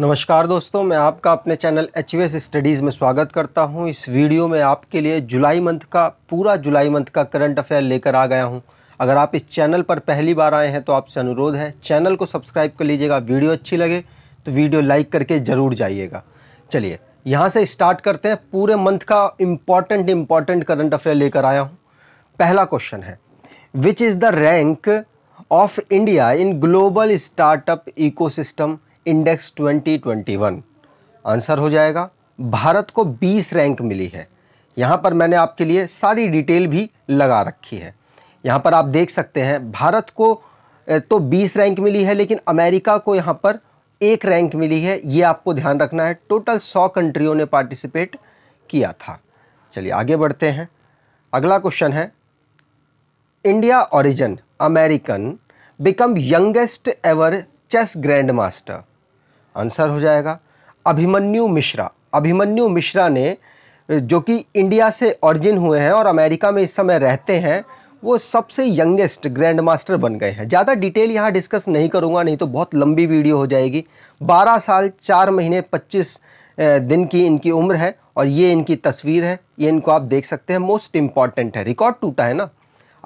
नमस्कार दोस्तों मैं आपका अपने चैनल एच स्टडीज़ में स्वागत करता हूं इस वीडियो में आपके लिए जुलाई मंथ का पूरा जुलाई मंथ का करंट अफेयर लेकर आ गया हूं अगर आप इस चैनल पर पहली बार आए हैं तो आपसे अनुरोध है चैनल को सब्सक्राइब कर लीजिएगा वीडियो अच्छी लगे तो वीडियो लाइक करके ज़रूर जाइएगा चलिए यहाँ से स्टार्ट करते हैं पूरे मंथ का इम्पॉर्टेंट इम्पॉर्टेंट करंट अफेयर लेकर आया हूँ पहला क्वेश्चन है which is the rank of India in global startup ecosystem index 2021 answer हो जाएगा भारत को 20 रैंक मिली है यहाँ पर मैंने आपके लिए सारी डिटेल भी लगा रखी है यहाँ पर आप देख सकते हैं भारत को तो 20 रैंक मिली है लेकिन अमेरिका को यहाँ पर एक रैंक मिली है ये आपको ध्यान रखना है टोटल 100 कंट्रियों ने पार्टिसिपेट किया था चलिए आगे बढ़ते हैं अगला क्वेश्चन है India origin American become youngest ever chess grand master answer हो जाएगा अभिमन्यु मिश्रा अभिमन्यु मिश्रा ने जो कि इंडिया से ऑरिजिन हुए हैं और अमेरिका में इस समय रहते हैं वो सबसे यंगेस्ट ग्रैंड मास्टर बन गए हैं ज़्यादा डिटेल यहाँ डिस्कस नहीं करूँगा नहीं तो बहुत लंबी वीडियो हो जाएगी 12 साल चार महीने 25 दिन की इनकी उम्र है और ये इनकी तस्वीर है ये इनको आप देख सकते हैं मोस्ट इम्पॉर्टेंट है रिकॉर्ड टूटा है ना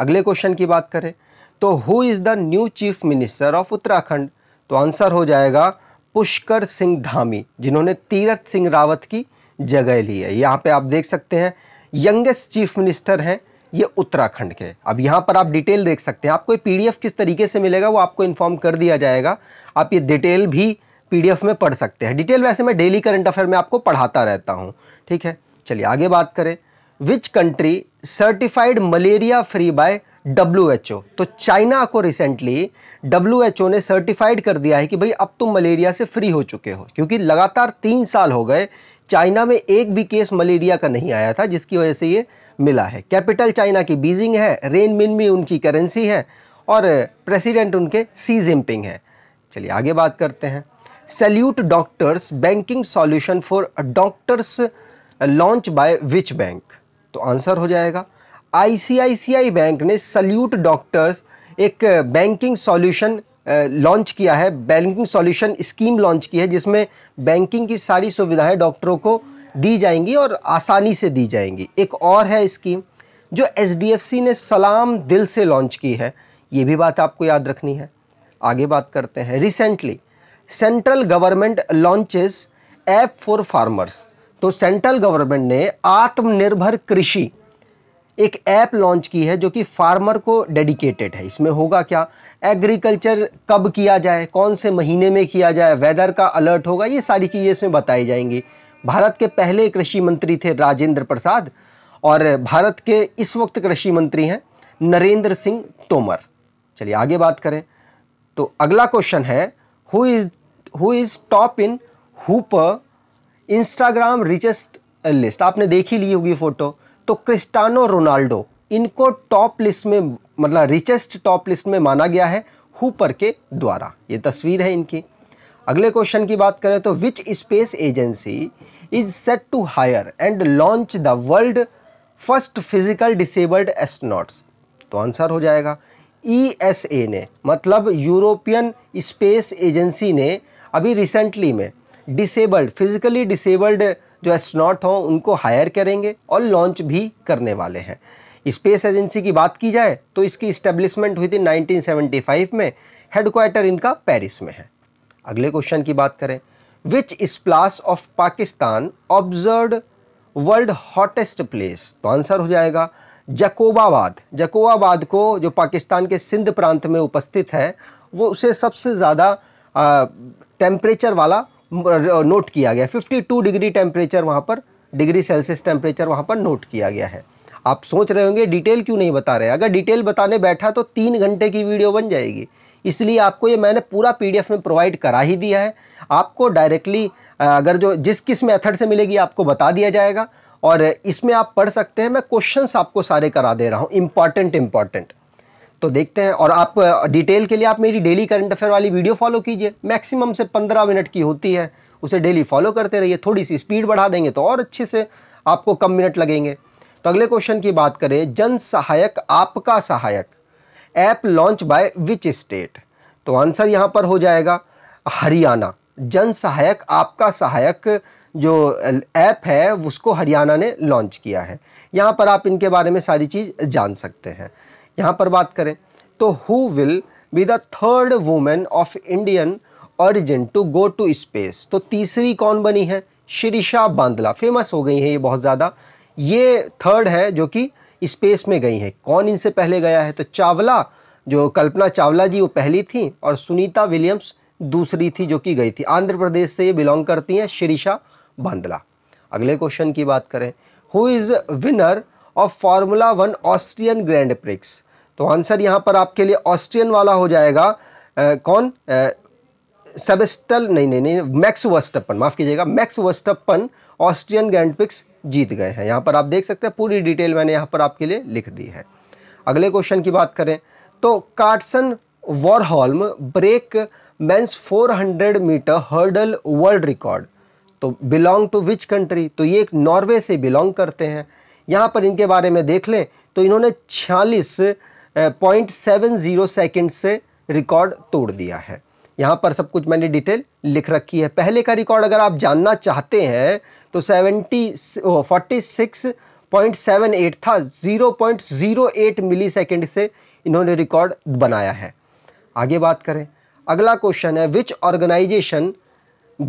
अगले क्वेश्चन की बात करें तो who is the new chief minister of Uttarakhand तो आंसर हो जाएगा पुष्कर सिंह धामी जिन्होंने तीरथ सिंह रावत की जगह ली है यहाँ पे आप देख सकते हैं यंगेस्ट चीफ मिनिस्टर हैं ये उत्तराखंड के अब यहाँ पर आप डिटेल देख सकते हैं आपको पीडीएफ किस तरीके से मिलेगा वो आपको इन्फॉर्म कर दिया जाएगा आप ये डिटेल भी पीडीएफ में पढ़ सकते हैं डिटेल वैसे मैं डेली करंट अफेयर में आपको पढ़ाता रहता हूँ ठीक है चलिए आगे बात करें which country certified malaria free by W तो चाइना को रिसेंटली डब्ल्यू ने सर्टिफाइड कर दिया है कि भाई अब तुम मलेरिया से फ्री हो चुके हो क्योंकि लगातार तीन साल हो गए चाइना में एक भी केस मलेरिया का नहीं आया था जिसकी वजह से ये मिला है कैपिटल चाइना की बीजिंग है रेन मिन भी उनकी करेंसी है और प्रेसिडेंट उनके सी जिनपिंग है चलिए आगे बात करते हैं salute doctors banking solution for doctors launch by which bank तो आंसर हो जाएगा आईसीआईसीआई बैंक ने सल्यूट डॉक्टर्स एक बैंकिंग सॉल्यूशन लॉन्च किया है बैंकिंग सॉल्यूशन स्कीम लॉन्च की है जिसमें बैंकिंग की सारी सुविधाएं डॉक्टरों को दी जाएंगी और आसानी से दी जाएंगी एक और है स्कीम जो एच ने सलाम दिल से लॉन्च की है ये भी बात आपको याद रखनी है आगे बात करते हैं recently central government launches app for farmers तो सेंट्रल गवर्नमेंट ने आत्मनिर्भर कृषि एक ऐप लॉन्च की है जो कि फार्मर को डेडिकेटेड है इसमें होगा क्या एग्रीकल्चर कब किया जाए कौन से महीने में किया जाए वेदर का अलर्ट होगा ये सारी चीज़ें इसमें बताई जाएंगी भारत के पहले कृषि मंत्री थे राजेंद्र प्रसाद और भारत के इस वक्त कृषि मंत्री हैं नरेंद्र सिंह तोमर चलिए आगे बात करें तो अगला क्वेश्चन है who is who is top in Hopper Instagram richest list आपने देख ही ली होगी फ़ोटो तो क्रिस्टानो रोनाल्डो इनको टॉप लिस्ट में मतलब रिचेस्ट टॉप लिस्ट में माना गया है हुपर के द्वारा ये तस्वीर है इनकी अगले क्वेश्चन की बात करें तो which space agency is set to hire and launch the world first physical disabled astronauts तो आंसर हो जाएगा ई एस ए ने मतलब यूरोपियन स्पेस एजेंसी ने अभी रिसेंटली में डिसेबल्ड फिजिकली डिसेबल्ड जो एस्ट्रोनॉट हों उनको हायर करेंगे और लॉन्च भी करने वाले हैं स्पेस एजेंसी की बात की जाए तो इसकी इस्टेब्लिशमेंट हुई थी 1975 में हेडक्वार्टर इनका पेरिस में है अगले क्वेश्चन की बात करें which place of Pakistan observe world hottest place तो आंसर हो जाएगा जकोबाबाद जकोबाबाद को जो पाकिस्तान के सिंध प्रांत में उपस्थित है वो उसे सबसे ज़्यादा टेम्परेचर वाला नोट किया गया 52 डिग्री टेम्परेचर वहाँ पर डिग्री सेल्सियस टेम्परेचर वहाँ पर नोट किया गया है आप सोच रहे होंगे डिटेल क्यों नहीं बता रहे अगर डिटेल बताने बैठा तो तीन घंटे की वीडियो बन जाएगी इसलिए आपको ये मैंने पूरा पीडीएफ में प्रोवाइड करा ही दिया है आपको डायरेक्टली अगर जो जिस किस मेथड से मिलेगी आपको बता दिया जाएगा और इसमें आप पढ़ सकते हैं मैं क्वेश्चंस आपको सारे करा दे रहा हूँ इम्पॉर्टेंट इम्पॉर्टेंट तो देखते हैं और आप डिटेल के लिए आप मेरी डेली करंट अफेयर वाली वीडियो फॉलो कीजिए मैक्सिमम से पंद्रह मिनट की होती है उसे डेली फॉलो करते रहिए थोड़ी सी स्पीड बढ़ा देंगे तो और अच्छे से आपको कम मिनट लगेंगे तो अगले क्वेश्चन की बात करें जन सहायक आपका सहायक app launch by which state तो आंसर यहाँ पर हो जाएगा हरियाणा जन सहायक आपका सहायक जो ऐप है उसको हरियाणा ने लॉन्च किया है यहाँ पर आप इनके बारे में सारी चीज़ जान सकते हैं यहाँ पर बात करें तो who will be the third women of Indian origin to go to space तो तीसरी कौन बनी है शिरीषा बांदला फेमस हो गई है ये बहुत ज़्यादा ये थर्ड है जो कि स्पेस में गई है कौन इनसे पहले गया है तो चावला जो कल्पना चावला जी वो पहली थी और सुनीता विलियम्स दूसरी थी जो कि गई थी आंध्र प्रदेश से ये बिलोंग करती हैं शिरीषा बांदला अगले क्वेश्चन की बात करें who is winner of formula one Austrian grand prix तो आंसर यहाँ पर आपके लिए ऑस्ट्रियन वाला हो जाएगा आ, कौन सबेस्टल नहीं नहीं नहीं मैक्स वस्टपन माफ़ कीजिएगा Max Verstappen Austrian grand prix जीत गए हैं यहाँ पर आप देख सकते हैं पूरी डिटेल मैंने यहाँ पर आपके लिए लिख दी है अगले क्वेश्चन की बात करें तो Karsten Warholm break men's 400 metre hurdle world record तो बिलोंग टू विच कंट्री तो ये एक नॉर्वे से बिलोंग करते हैं यहाँ पर इनके बारे में देख लें तो इन्होंने छियालीस पॉइंट सेवन ज़ीरो सेकेंड से रिकॉर्ड तोड़ दिया है यहाँ पर सब कुछ मैंने डिटेल लिख रखी है पहले का रिकॉर्ड अगर आप जानना चाहते हैं तो seventy forty six point seven eight था zero point zero eight millisecond से इन्होंने रिकॉर्ड बनाया है आगे बात करें अगला क्वेश्चन है which organisation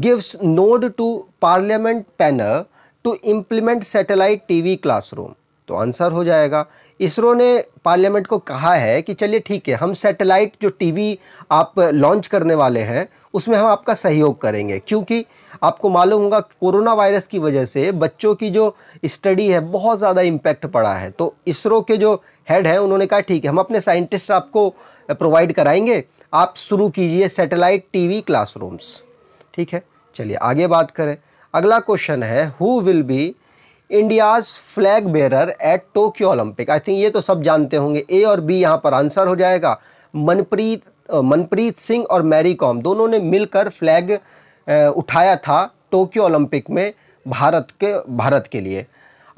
gives nod to parliament panel to implement satellite TV classroom तो आंसर हो जाएगा इसरो ने पार्लियामेंट को कहा है कि चलिए ठीक है हम सैटेलाइट जो टीवी आप लॉन्च करने वाले हैं उसमें हम आपका सहयोग करेंगे क्योंकि आपको मालूम होगा कोरोना वायरस की वजह से बच्चों की जो स्टडी है बहुत ज़्यादा इम्पैक्ट पड़ा है तो इसरो के जो हेड हैं उन्होंने कहा ठीक है हम अपने साइंटिस्ट आपको प्रोवाइड कराएंगे आप शुरू कीजिए सैटेलाइट टीवी क्लासरूम्स ठीक है चलिए आगे बात करें अगला क्वेश्चन है who will be India's flag bearer at Tokyo Olympic I think ये तो सब जानते होंगे ए और बी यहाँ पर आंसर हो जाएगा मनप्रीत मनप्रीत सिंह और मैरी कॉम दोनों ने मिलकर फ्लैग उठाया था टोक्यो ओलंपिक में भारत के भारत के लिए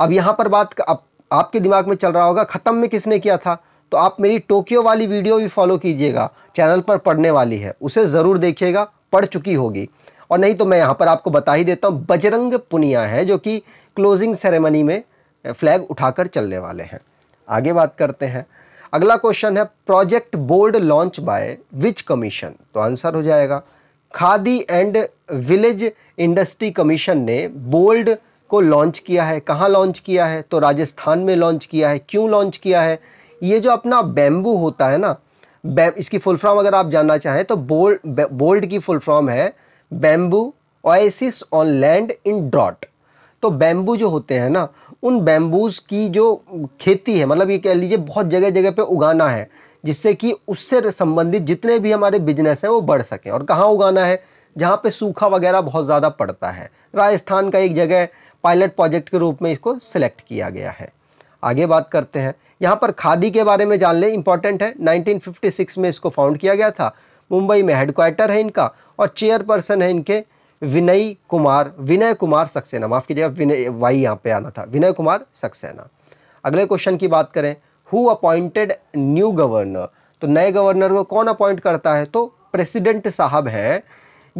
अब यहाँ पर बात आप, आपके दिमाग में चल रहा होगा ख़त्म में किसने किया था तो आप मेरी टोक्यो वाली वीडियो भी फॉलो कीजिएगा चैनल पर पढ़ने वाली है उसे ज़रूर देखिएगा पढ़ चुकी होगी और नहीं तो मैं यहाँ पर आपको बता ही देता हूँ बजरंग पुनिया है जो कि क्लोजिंग सेरेमनी में फ्लैग उठाकर चलने वाले हैं आगे बात करते हैं अगला क्वेश्चन है project board launch by which commission तो आंसर हो जाएगा Khadi and village industry commission ने बोल्ड को लॉन्च किया है कहाँ लॉन्च किया है तो राजस्थान में लॉन्च किया है क्यों लॉन्च किया है ये जो अपना बैम्बू होता है ना इसकी फुल फॉर्म अगर आप जानना चाहें तो बोल्ड बोल्ड की फुल फॉर्म है bamboo oasis on land in drought तो बैम्बू जो होते हैं ना उन बैम्बूज़ की जो खेती है मतलब ये कह लीजिए बहुत जगह जगह पे उगाना है जिससे कि उससे संबंधित जितने भी हमारे बिजनेस हैं वो बढ़ सकें और कहाँ उगाना है जहाँ पे सूखा वगैरह बहुत ज़्यादा पड़ता है राजस्थान का एक जगह पायलट प्रोजेक्ट के रूप में इसको सिलेक्ट किया गया है आगे बात करते हैं यहाँ पर खादी के बारे में जान लें इंपॉर्टेंट है 1956 में इसको फाउंड किया गया था मुंबई में हेडक्वार्टर है इनका और चेयरपर्सन है इनके विनय कुमार विनय कुमार सक्सेना माफ़ कीजिए विनय वाई यहाँ पे आना था विनय कुमार सक्सेना अगले क्वेश्चन की बात करें हु अपॉइंटेड न्यू गवर्नर तो नए गवर्नर को कौन अपॉइंट करता है तो प्रेसिडेंट साहब हैं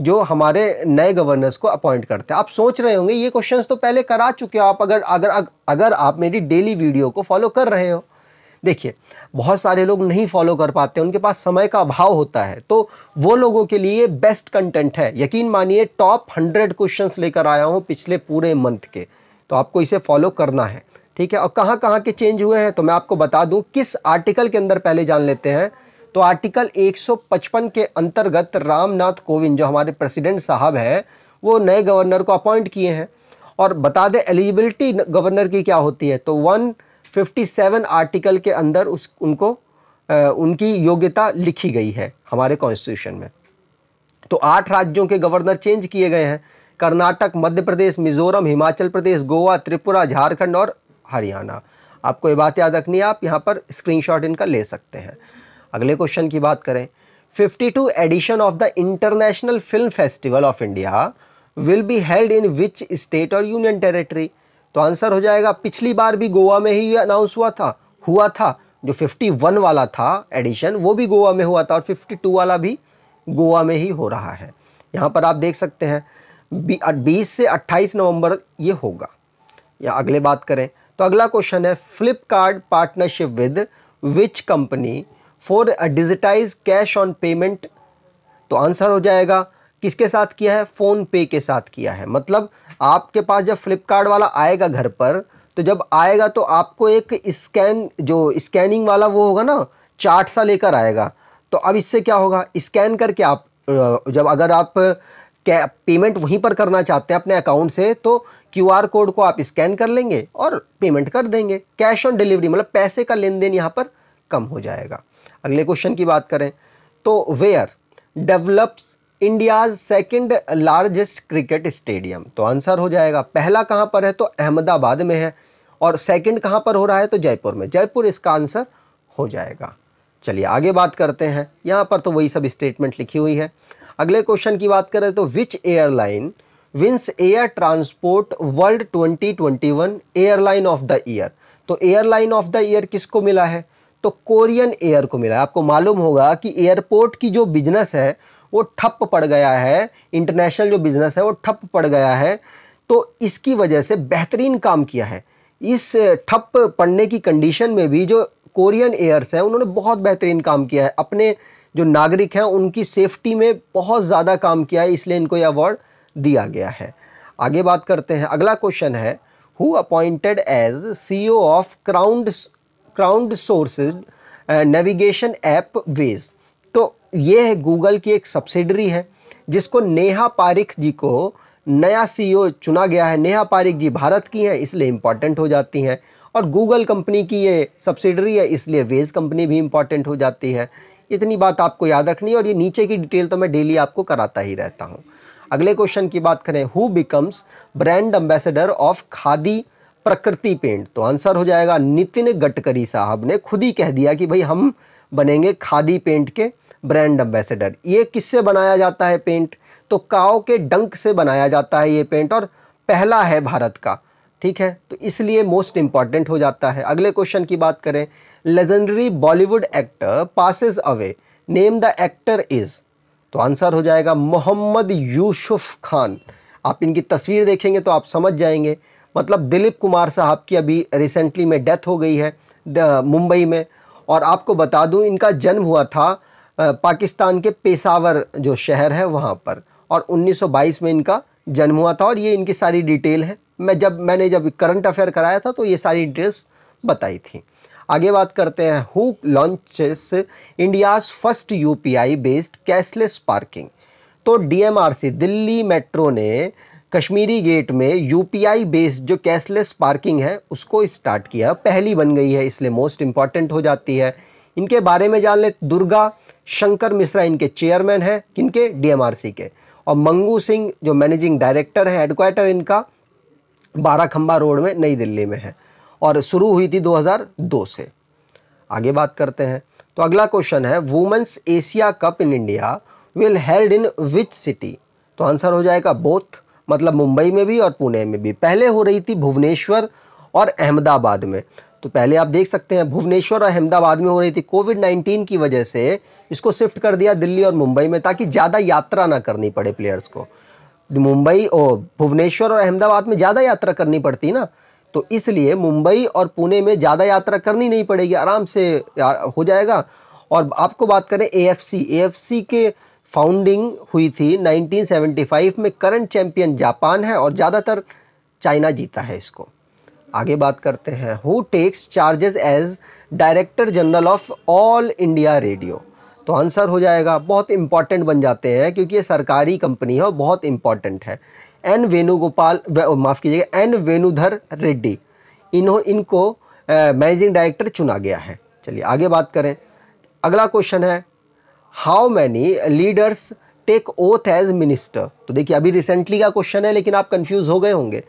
जो हमारे नए गवर्नर्स को अपॉइंट करते हैं आप सोच रहे होंगे ये क्वेश्चंस तो पहले करा चुके हो आप अगर अगर अगर आप मेरी डेली वीडियो को फॉलो कर रहे हो देखिए बहुत सारे लोग नहीं फॉलो कर पाते उनके पास समय का अभाव होता है तो वो लोगों के लिए बेस्ट कंटेंट है यकीन मानिए टॉप हंड्रेड क्वेश्चन लेकर आया हूँ पिछले पूरे मंथ के तो आपको इसे फॉलो करना है ठीक है और कहाँ कहाँ के चेंज हुए हैं तो मैं आपको बता दूँ किस आर्टिकल के अंदर पहले जान लेते हैं तो आर्टिकल 155 के अंतर्गत रामनाथ कोविंद जो हमारे प्रेसिडेंट साहब हैं वो नए गवर्नर को अपॉइंट किए हैं और बता दें एलिजिबिलिटी गवर्नर की क्या होती है तो वन 57 आर्टिकल के अंदर उस उनको आ, उनकी योग्यता लिखी गई है हमारे कॉन्स्टिट्यूशन में तो आठ राज्यों के गवर्नर चेंज किए गए हैं कर्नाटक मध्य प्रदेश मिजोरम हिमाचल प्रदेश गोवा त्रिपुरा झारखंड और हरियाणा आपको ये बात याद रखनी है आप यहाँ पर स्क्रीनशॉट इनका ले सकते हैं अगले क्वेश्चन की बात करें 52 edition of the international film festival of India will be held in which state और यूनियन टेरेटरी तो आंसर हो जाएगा पिछली बार भी गोवा में ही अनाउंस हुआ था हुआ था जो 51 वाला था एडिशन वो भी गोवा में हुआ था और 52 वाला भी गोवा में ही हो रहा है यहाँ पर आप देख सकते हैं बीस से 28 नवंबर ये होगा या अगले बात करें तो अगला क्वेश्चन है Flipkart partnership with which company for digitise cash on payment तो आंसर हो जाएगा किसके साथ किया है फ़ोन पे के साथ किया है मतलब आपके पास जब फ्लिपकार्ट वाला आएगा घर पर तो जब आएगा तो आपको एक स्कैन जो स्कैनिंग वाला वो होगा ना चार्ट सा लेकर आएगा तो अब इससे क्या होगा स्कैन करके आप जब अगर आप पेमेंट वहीं पर करना चाहते हैं अपने अकाउंट से तो क्यूआर कोड को आप स्कैन कर लेंगे और पेमेंट कर देंगे कैश ऑन डिलीवरी मतलब पैसे का लेन देन यहाँ पर कम हो जाएगा अगले क्वेश्चन की बात करें तो where develops India's second largest cricket stadium तो आंसर हो जाएगा पहला कहाँ पर है तो अहमदाबाद में है और सेकेंड कहाँ पर हो रहा है तो जयपुर में जयपुर इसका आंसर हो जाएगा चलिए आगे बात करते हैं यहाँ पर तो वही सब स्टेटमेंट लिखी हुई है अगले क्वेश्चन की बात करें तो which airline wins air transport world 2021 airline of the year तो एयरलाइन ऑफ द ईयर किसको मिला है तो कोरियन एयर को मिला है आपको मालूम होगा कि एयरपोर्ट की जो बिजनेस है वो ठप पड़ गया है इंटरनेशनल जो बिज़नेस है वो ठप पड़ गया है तो इसकी वजह से बेहतरीन काम किया है इस ठप पड़ने की कंडीशन में भी जो कोरियन एयर्स हैं उन्होंने बहुत बेहतरीन काम किया है अपने जो नागरिक हैं उनकी सेफ्टी में बहुत ज़्यादा काम किया है इसलिए इनको ये अवार्ड दिया गया है आगे बात करते हैं अगला क्वेश्चन है who appointed as CEO of crowd crowd sources navigation app Waze ये है गूगल की एक सब्सिडरी है जिसको नेहा पारिख जी को नया सीईओ e चुना गया है नेहा पारिख जी भारत की हैं इसलिए इम्पॉर्टेंट हो जाती हैं और गूगल कंपनी की ये सब्सिडरी है इसलिए वेज कंपनी भी इम्पॉर्टेंट हो जाती है इतनी बात आपको याद रखनी है और ये नीचे की डिटेल तो मैं डेली आपको कराता ही रहता हूँ अगले क्वेश्चन की बात करें who becomes brand ambassador of Khadi Prakritik paint तो आंसर हो जाएगा नितिन गडकरी साहब ने खुद ही कह दिया कि भाई हम बनेंगे खादी पेंट के ब्रांड एम्बेसडर ये किससे बनाया जाता है पेंट तो काओ के डंक से बनाया जाता है ये पेंट और पहला है भारत का ठीक है तो इसलिए मोस्ट इम्पॉर्टेंट हो जाता है अगले क्वेश्चन की बात करें legendary Bollywood actor passes away name the actor is तो आंसर हो जाएगा मोहम्मद यूसुफ खान आप इनकी तस्वीर देखेंगे तो आप समझ जाएंगे मतलब दिलीप कुमार साहब की अभी रिसेंटली में डेथ हो गई है मुंबई में और आपको बता दूं इनका जन्म हुआ था पाकिस्तान के पेशावर जो शहर है वहाँ पर और 1922 में इनका जन्म हुआ था और ये इनकी सारी डिटेल है मैं जब मैंने जब करंट अफेयर कराया था तो ये सारी डिटेल्स बताई थी आगे बात करते हैं who launches India's first UPI based cashless parking तो डीएमआरसी दिल्ली मेट्रो ने कश्मीरी गेट में यूपीआई बेस्ड जो कैशलेस पार्किंग है उसको स्टार्ट किया पहली बन गई है इसलिए मोस्ट इम्पॉर्टेंट हो जाती है इनके बारे में जान लें दुर्गा शंकर मिश्रा इनके चेयरमैन हैं किनके डीएमआरसी के और मंगू सिंह जो मैनेजिंग डायरेक्टर है हेडक्वार्टर इनका बारह खंबा रोड में नई दिल्ली में है और शुरू हुई थी 2002 से आगे बात करते हैं तो अगला क्वेश्चन है women's Asia cup in India will held in which city तो आंसर हो जाएगा बोथ मतलब मुंबई में भी और पुणे में भी पहले हो रही थी भुवनेश्वर और अहमदाबाद में तो पहले आप देख सकते हैं भुवनेश्वर और अहमदाबाद में हो रही थी कोविड 19 की वजह से इसको शिफ्ट कर दिया दिल्ली और मुंबई में ताकि ज़्यादा यात्रा ना करनी पड़े प्लेयर्स को मुंबई और भुवनेश्वर और अहमदाबाद में ज़्यादा यात्रा करनी पड़ती ना तो इसलिए मुंबई और पुणे में ज़्यादा यात्रा करनी नहीं पड़ेगी आराम से हो जाएगा और आपको बात करें ए एफ के फाउंडिंग हुई थी 1975 में करंट चैंपियन जापान है और ज़्यादातर चाइना जीता है इसको आगे बात करते हैं who takes charges as director general of all India radio तो आंसर हो जाएगा बहुत इंपॉर्टेंट बन जाते हैं क्योंकि ये सरकारी कंपनी है और बहुत इंपॉर्टेंट है एन वेणुगोपाल माफ़ कीजिएगा एन वेणुधर रेड्डी इन्हों इनको मैनेजिंग डायरेक्टर चुना गया है चलिए आगे बात करें अगला क्वेश्चन है how many leaders take oath as minister तो देखिए अभी रिसेंटली का क्वेश्चन है लेकिन आप कंफ्यूज हो गए होंगे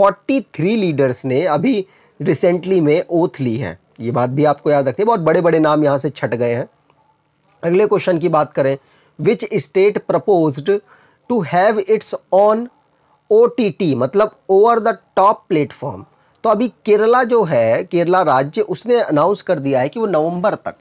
43 लीडर्स ने अभी रिसेंटली में ओथ ली है ये बात भी आपको याद रखनी है बहुत बड़े बड़े नाम यहाँ से छट गए हैं अगले क्वेश्चन की बात करें which state proposed to have its on ओ मतलब ओवर द टॉप प्लेटफॉर्म तो अभी केरला जो है केरला राज्य उसने अनाउंस कर दिया है कि वो नवंबर तक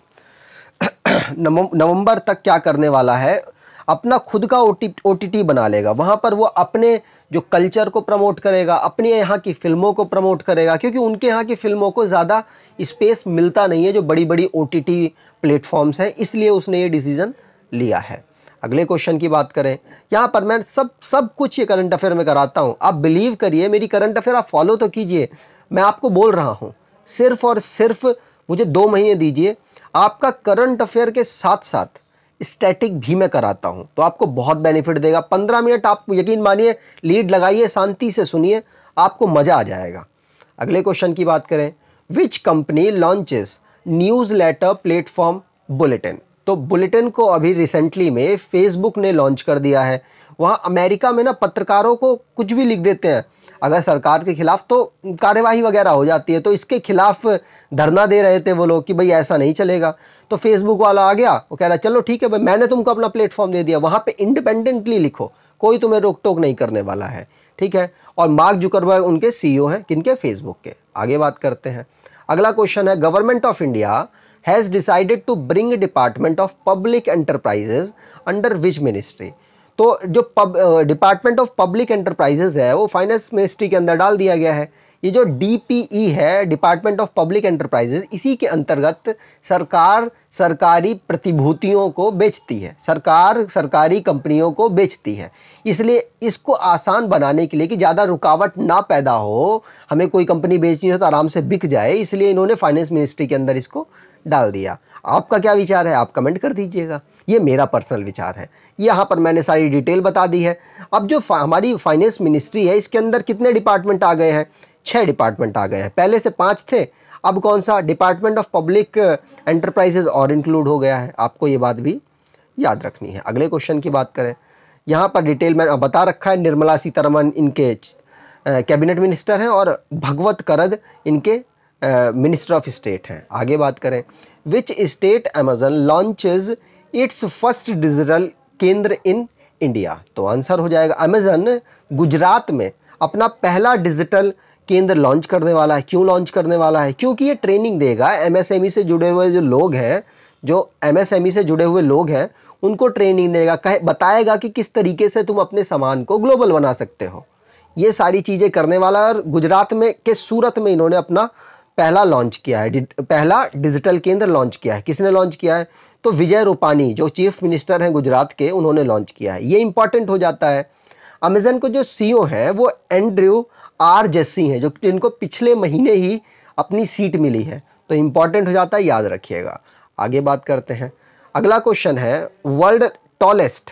नवंबर तक क्या करने वाला है अपना खुद का ओ टी बना लेगा वहाँ पर वो अपने जो कल्चर को प्रमोट करेगा अपने यहाँ की फ़िल्मों को प्रमोट करेगा क्योंकि उनके यहाँ की फ़िल्मों को ज़्यादा स्पेस मिलता नहीं है जो बड़ी बड़ी ओ टी टी प्लेटफॉर्म्स हैं इसलिए उसने ये डिसीज़न लिया है अगले क्वेश्चन की बात करें यहाँ पर मैं सब सब कुछ ये करंट अफेयर में कराता हूँ आप बिलीव करिए मेरी करंट अफेयर आप फॉलो तो कीजिए मैं आपको बोल रहा हूँ सिर्फ और सिर्फ मुझे दो महीने दीजिए आपका करंट अफेयर के साथ साथ स्टैटिक भी मैं कराता हूँ तो आपको बहुत बेनिफिट देगा पंद्रह मिनट आप यकीन मानिए लीड लगाइए शांति से सुनिए आपको मज़ा आ जाएगा अगले क्वेश्चन की बात करें which company launches newsletter platform bulletin तो बुलेटिन को अभी रिसेंटली में फेसबुक ने लॉन्च कर दिया है वहाँ अमेरिका में ना पत्रकारों को कुछ भी लिख देते हैं अगर सरकार के खिलाफ तो कार्यवाही वगैरह हो जाती है तो इसके खिलाफ धरना दे रहे थे वो लोग कि भाई ऐसा नहीं चलेगा तो फेसबुक वाला आ गया वो कह रहा चलो ठीक है भाई मैंने तुमको अपना प्लेटफॉर्म दे दिया वहाँ पर इंडिपेंडेंटली लिखो कोई तुम्हें रोक टोक नहीं करने वाला है ठीक है और मार्क जुकरबर्ग उनके सीईओ e हैं किनके फेसबुक के आगे बात करते हैं अगला क्वेश्चन है government of India has decided to bring department of public enterprises under which ministry तो जो पब डिपार्टमेंट ऑफ पब्लिक एंटरप्राइजेज है वो फाइनेंस मिनिस्ट्री के अंदर डाल दिया गया है ये जो डी e है डिपार्टमेंट ऑफ पब्लिक एंटरप्राइजेज इसी के अंतर्गत सरकार सरकारी प्रतिभूतियों को बेचती है सरकार सरकारी कंपनियों को बेचती है इसलिए इसको आसान बनाने के लिए कि ज़्यादा रुकावट ना पैदा हो हमें कोई कंपनी बेचनी हो तो आराम से बिक जाए इसलिए इन्होंने फाइनेंस मिनिस्ट्री के अंदर इसको डाल दिया आपका क्या विचार है आप कमेंट कर दीजिएगा ये मेरा पर्सनल विचार है यहाँ पर मैंने सारी डिटेल बता दी है अब जो हमारी फाइनेंस मिनिस्ट्री है इसके अंदर कितने डिपार्टमेंट आ गए हैं छः डिपार्टमेंट आ गए हैं पहले से पाँच थे अब कौन सा डिपार्टमेंट ऑफ पब्लिक एंटरप्राइजेज और इंक्लूड हो गया है आपको ये बात भी याद रखनी है अगले क्वेश्चन की बात करें यहाँ पर डिटेल में बता रखा है निर्मला सीतारमन इनके कैबिनेट मिनिस्टर हैं और भगवत करद इनके मिनिस्टर ऑफ स्टेट हैं आगे बात करें which state Amazon launches its first digital Kendra in India तो आंसर हो जाएगा अमेजन गुजरात में अपना पहला डिजिटल केंद्र लॉन्च करने वाला है क्यों लॉन्च करने वाला है क्योंकि ये ट्रेनिंग देगा एमएसएमई e से जुड़े हुए जो लोग हैं जो एमएसएमई e से जुड़े हुए लोग हैं उनको ट्रेनिंग देगा कहे बताएगा कि किस तरीके से तुम अपने सामान को ग्लोबल बना सकते हो ये सारी चीज़ें करने वाला है और गुजरात में के सूरत में इन्होंने अपना पहला लॉन्च किया है पहला डिजिटल केंद्र लॉन्च किया है किसने लॉन्च किया है तो विजय रूपानी जो चीफ मिनिस्टर हैं गुजरात के उन्होंने लॉन्च किया है ये इंपॉर्टेंट हो जाता है अमेजन को जो ओ e है वो एंड्रयू आर जेसी हैं जो जिनको पिछले महीने ही अपनी सीट मिली है तो इम्पॉर्टेंट हो जाता है याद रखिएगा आगे बात करते हैं अगला क्वेश्चन है world tallest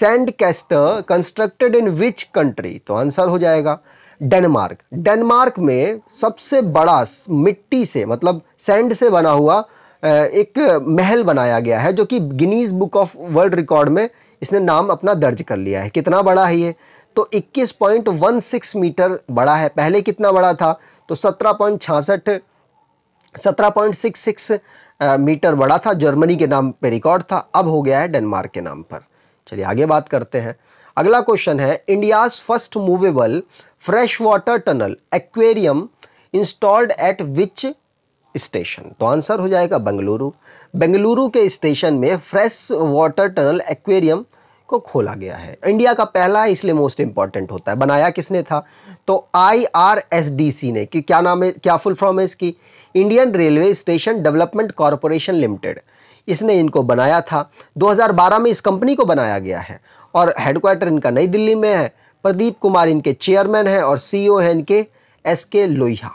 sand castle constructed in which country तो आंसर हो जाएगा डेनमार्क डेनमार्क में सबसे बड़ा मिट्टी से मतलब सैंड से बना हुआ एक महल बनाया गया है जो कि Guinness book of world record में इसने नाम अपना दर्ज कर लिया है कितना बड़ा है ये तो 21.16 मीटर बड़ा है पहले कितना बड़ा था तो सत्रह पॉइंट छियासठ सत्रह पॉइंट सिक्स सिक्स मीटर बड़ा था जर्मनी के नाम पर रिकॉर्ड था अब हो गया है डेनमार्क के नाम पर चलिए आगे बात करते हैं अगला क्वेश्चन है India's first movable fresh water tunnel aquarium installed at which station तो आंसर हो जाएगा बेंगलुरु बेंगलुरु के स्टेशन में फ्रेश वाटर टनल एक्वेरियम को खोला गया है इंडिया का पहला इसलिए मोस्ट इंपॉर्टेंट होता है बनाया किसने था तो आईआरएसडीसी ने कि क्या नाम है क्या फुल फॉर्म है इसकी Indian railway station development corporation limited इसने इनको बनाया था 2012 में इस कंपनी को बनाया गया है और हेडक्वार्टर इनका नई दिल्ली में है प्रदीप कुमार इनके चेयरमैन हैं और सीईओ e हैं इनके एस के लोहिया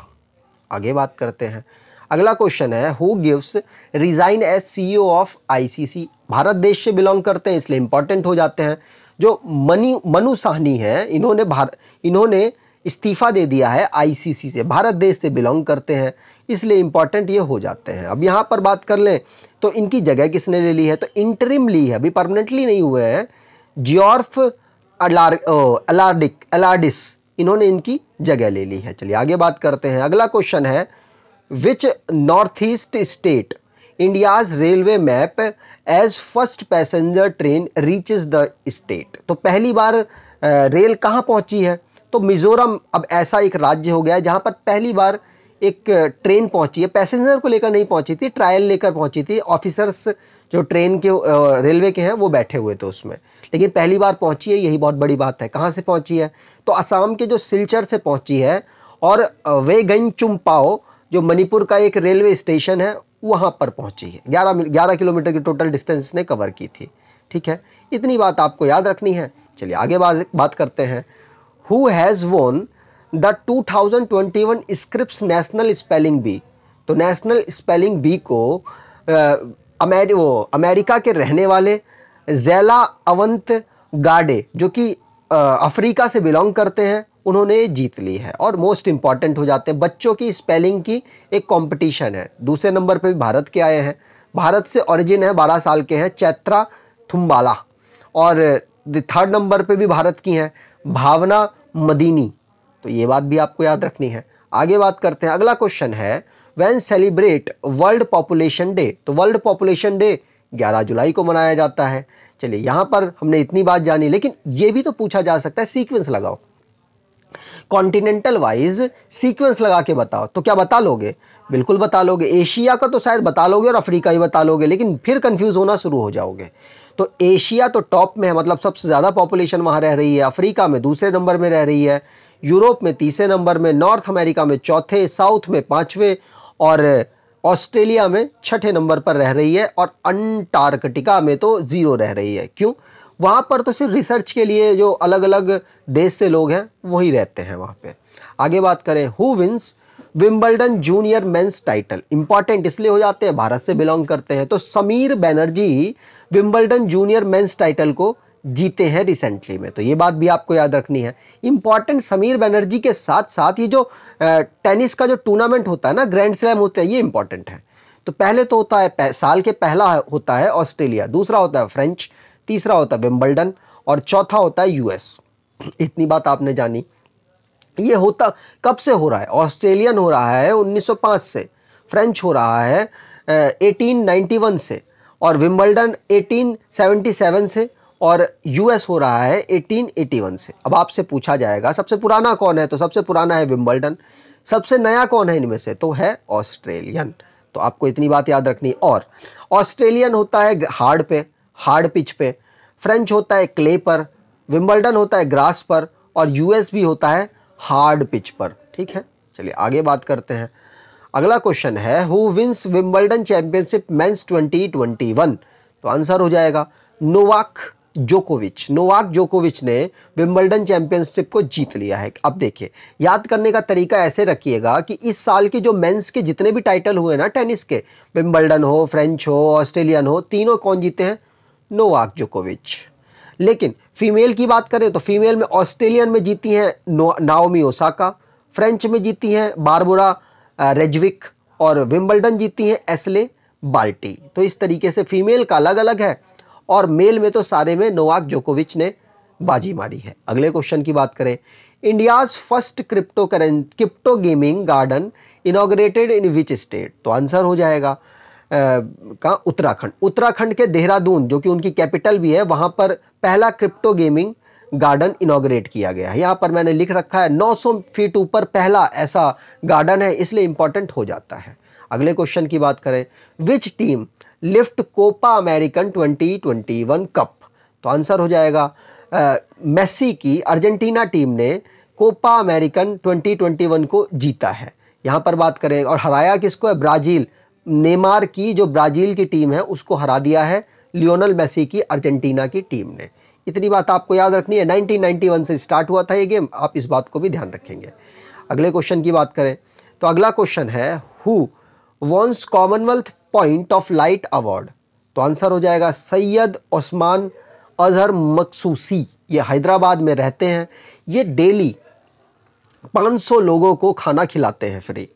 आगे बात करते हैं अगला क्वेश्चन है who gives resign as CEO of ICC Bharat देश से बिलोंग करते हैं इसलिए इंपॉर्टेंट हो जाते हैं जो मनी मनु साहनी है इन्होंने भारत इन्होंने इस्तीफ़ा दे दिया है आईसीसी से भारत देश से बिलोंग करते हैं इसलिए इंपॉर्टेंट ये हो जाते हैं अब यहाँ पर बात कर लें तो इनकी जगह किसने ले ली है तो इंटरिम ली है अभी परमानेंटली नहीं हुए हैं जियॉर्फ अलार अलार्डिक अलार्डिस इन्होंने इनकी जगह ले ली है चलिए आगे बात करते हैं अगला क्वेश्चन है which north east state India's railway map as first passenger train reaches the state तो पहली बार रेल कहाँ पहुँची है तो मिज़ोरम अब ऐसा एक राज्य हो गया है जहाँ पर पहली बार एक ट्रेन पहुँची है पैसेंजर को लेकर नहीं पहुँची थी ट्रायल लेकर पहुँची थी ऑफिसर्स जो ट्रेन के रेलवे के हैं वो बैठे हुए थे उसमें लेकिन पहली बार पहुंची है यही बहुत बड़ी बात है कहाँ से पहुंची है तो असम के जो सिलचर से पहुंची है और वे चुम्पाओ जो मणिपुर का एक रेलवे स्टेशन है वहाँ पर पहुंची है ग्यारह ग्यारह किलोमीटर की टोटल डिस्टेंस ने कवर की थी ठीक है इतनी बात आपको याद रखनी है चलिए आगे बात बात करते हैं who has won the 2021 script national spelling bee तो नेशनल स्पेलिंग बी को अमेरिका के रहने वाले जैला अवंत गाडे जो कि अफ्रीका से बिलोंग करते हैं उन्होंने जीत ली है और मोस्ट इम्पॉर्टेंट हो जाते हैं बच्चों की स्पेलिंग की एक कंपटीशन है दूसरे नंबर पे भी भारत के आए हैं भारत से ओरिजिन है बारह साल के हैं चैत्रा थुम्बाला और थर्ड नंबर पे भी भारत की हैं भावना मदीनी तो ये बात भी आपको याद रखनी है आगे बात करते हैं अगला क्वेश्चन है when celebrate world population day तो वर्ल्ड पॉपुलेशन डे 11 जुलाई को मनाया जाता है चलिए यहाँ पर हमने इतनी बात जानी लेकिन ये भी तो पूछा जा सकता है सीक्वेंस लगाओ कॉन्टिनेंटल वाइज सीक्वेंस लगा के बताओ तो क्या बता लोगे बिल्कुल बता लोगे एशिया का तो शायद बता लोगे और अफ्रीका ही बता लोगे लेकिन फिर कंफ्यूज होना शुरू हो जाओगे तो एशिया तो टॉप में है मतलब सबसे ज़्यादा पॉपुलेशन वहाँ रह रही है अफ्रीका में दूसरे नंबर में रह रही है यूरोप में तीसरे नंबर में नॉर्थ अमेरिका में चौथे साउथ में पाँचवें और ऑस्ट्रेलिया में छठे नंबर पर रह रही है और अंटार्कटिका में तो ज़ीरो रह रही है क्यों वहाँ पर तो सिर्फ रिसर्च के लिए जो अलग अलग देश से लोग हैं वही रहते हैं वहाँ पे आगे बात करें who wins Wimbledon junior men's title important इसलिए हो जाते हैं भारत से बिलोंग करते हैं तो Sameer Banerjee Wimbledon junior men's title को जीते हैं रिसेंटली में तो ये बात भी आपको याद रखनी है इंपॉर्टेंट समीर बनर्जी के साथ साथ ये जो टेनिस का जो टूर्नामेंट होता है ना ग्रैंड स्लैम होता है ये इंपॉर्टेंट है तो पहले तो होता है साल के पहला होता है ऑस्ट्रेलिया दूसरा होता है फ्रेंच तीसरा होता है विम्बल्डन और चौथा होता है यूएस इतनी बात आपने जानी ये होता कब से हो रहा है ऑस्ट्रेलियन हो रहा है 1905 से फ्रेंच हो रहा है 1891 से और विम्बल्डन 1877 से और यूएस हो रहा है 1881 से अब आपसे पूछा जाएगा सबसे पुराना कौन है तो सबसे पुराना है विम्बल्डन सबसे नया कौन है इनमें से तो है ऑस्ट्रेलियन तो आपको इतनी बात याद रखनी और ऑस्ट्रेलियन होता है हार्ड पे हार्ड पिच पे फ्रेंच होता है क्ले पर विम्बल्डन होता है ग्रास पर और यूएस भी होता है हार्ड पिच पर ठीक है चलिए आगे बात करते हैं अगला क्वेश्चन है who wins Wimbledon championship men's 2021 तो आंसर हो जाएगा नोवाक जोकोविच नोवाक जोकोविच ने विम्बलडन चैंपियनशिप को जीत लिया है अब देखिए याद करने का तरीका ऐसे रखिएगा कि इस साल के जो मेंस के जितने भी टाइटल हुए ना टेनिस के विम्बलडन हो फ्रेंच हो ऑस्ट्रेलियन हो तीनों कौन जीते हैं नोवाक जोकोविच लेकिन फीमेल की बात करें तो फीमेल में ऑस्ट्रेलियन में जीती हैं नाओमी ओसाका फ्रेंच में जीती हैं बारबोरा रेजविक और विम्बलडन जीती हैं एसले बाल्टी तो इस तरीके से फीमेल का अलग अलग है और मेल में तो सारे में नोवाक जोकोविच ने बाजी मारी है अगले क्वेश्चन की बात करें इंडियाज फर्स्ट क्रिप्टो करें crypto gaming garden inaugurated in which state तो आंसर हो जाएगा का उत्तराखंड उत्तराखंड के देहरादून जो कि उनकी कैपिटल भी है वहाँ पर पहला क्रिप्टो गेमिंग गार्डन इनोग्रेट किया गया है यहाँ पर मैंने लिख रखा है 900 फीट ऊपर पहला ऐसा गार्डन है इसलिए इंपॉर्टेंट हो जाता है अगले क्वेश्चन की बात करें which team lift Copa American 2021 cup तो आंसर हो जाएगा आ, मेसी की अर्जेंटीना टीम ने कोपा अमेरिकन 2021 को जीता है यहाँ पर बात करें और हराया किसको है ब्राज़ील नेमार की जो ब्राज़ील की टीम है उसको हरा दिया है लियोनल मेसी की अर्जेंटीना की टीम ने इतनी बात आपको याद रखनी है 1991 से स्टार्ट हुआ था ये गेम आप इस बात को भी ध्यान रखेंगे अगले क्वेश्चन की बात करें तो अगला क्वेश्चन है who wins Commonwealth point of light award तो आंसर हो जाएगा सैयद ओस्मान अजहर मकसूसी ये हैदराबाद में रहते हैं ये डेली 500 लोगों को खाना खिलाते हैं फ्री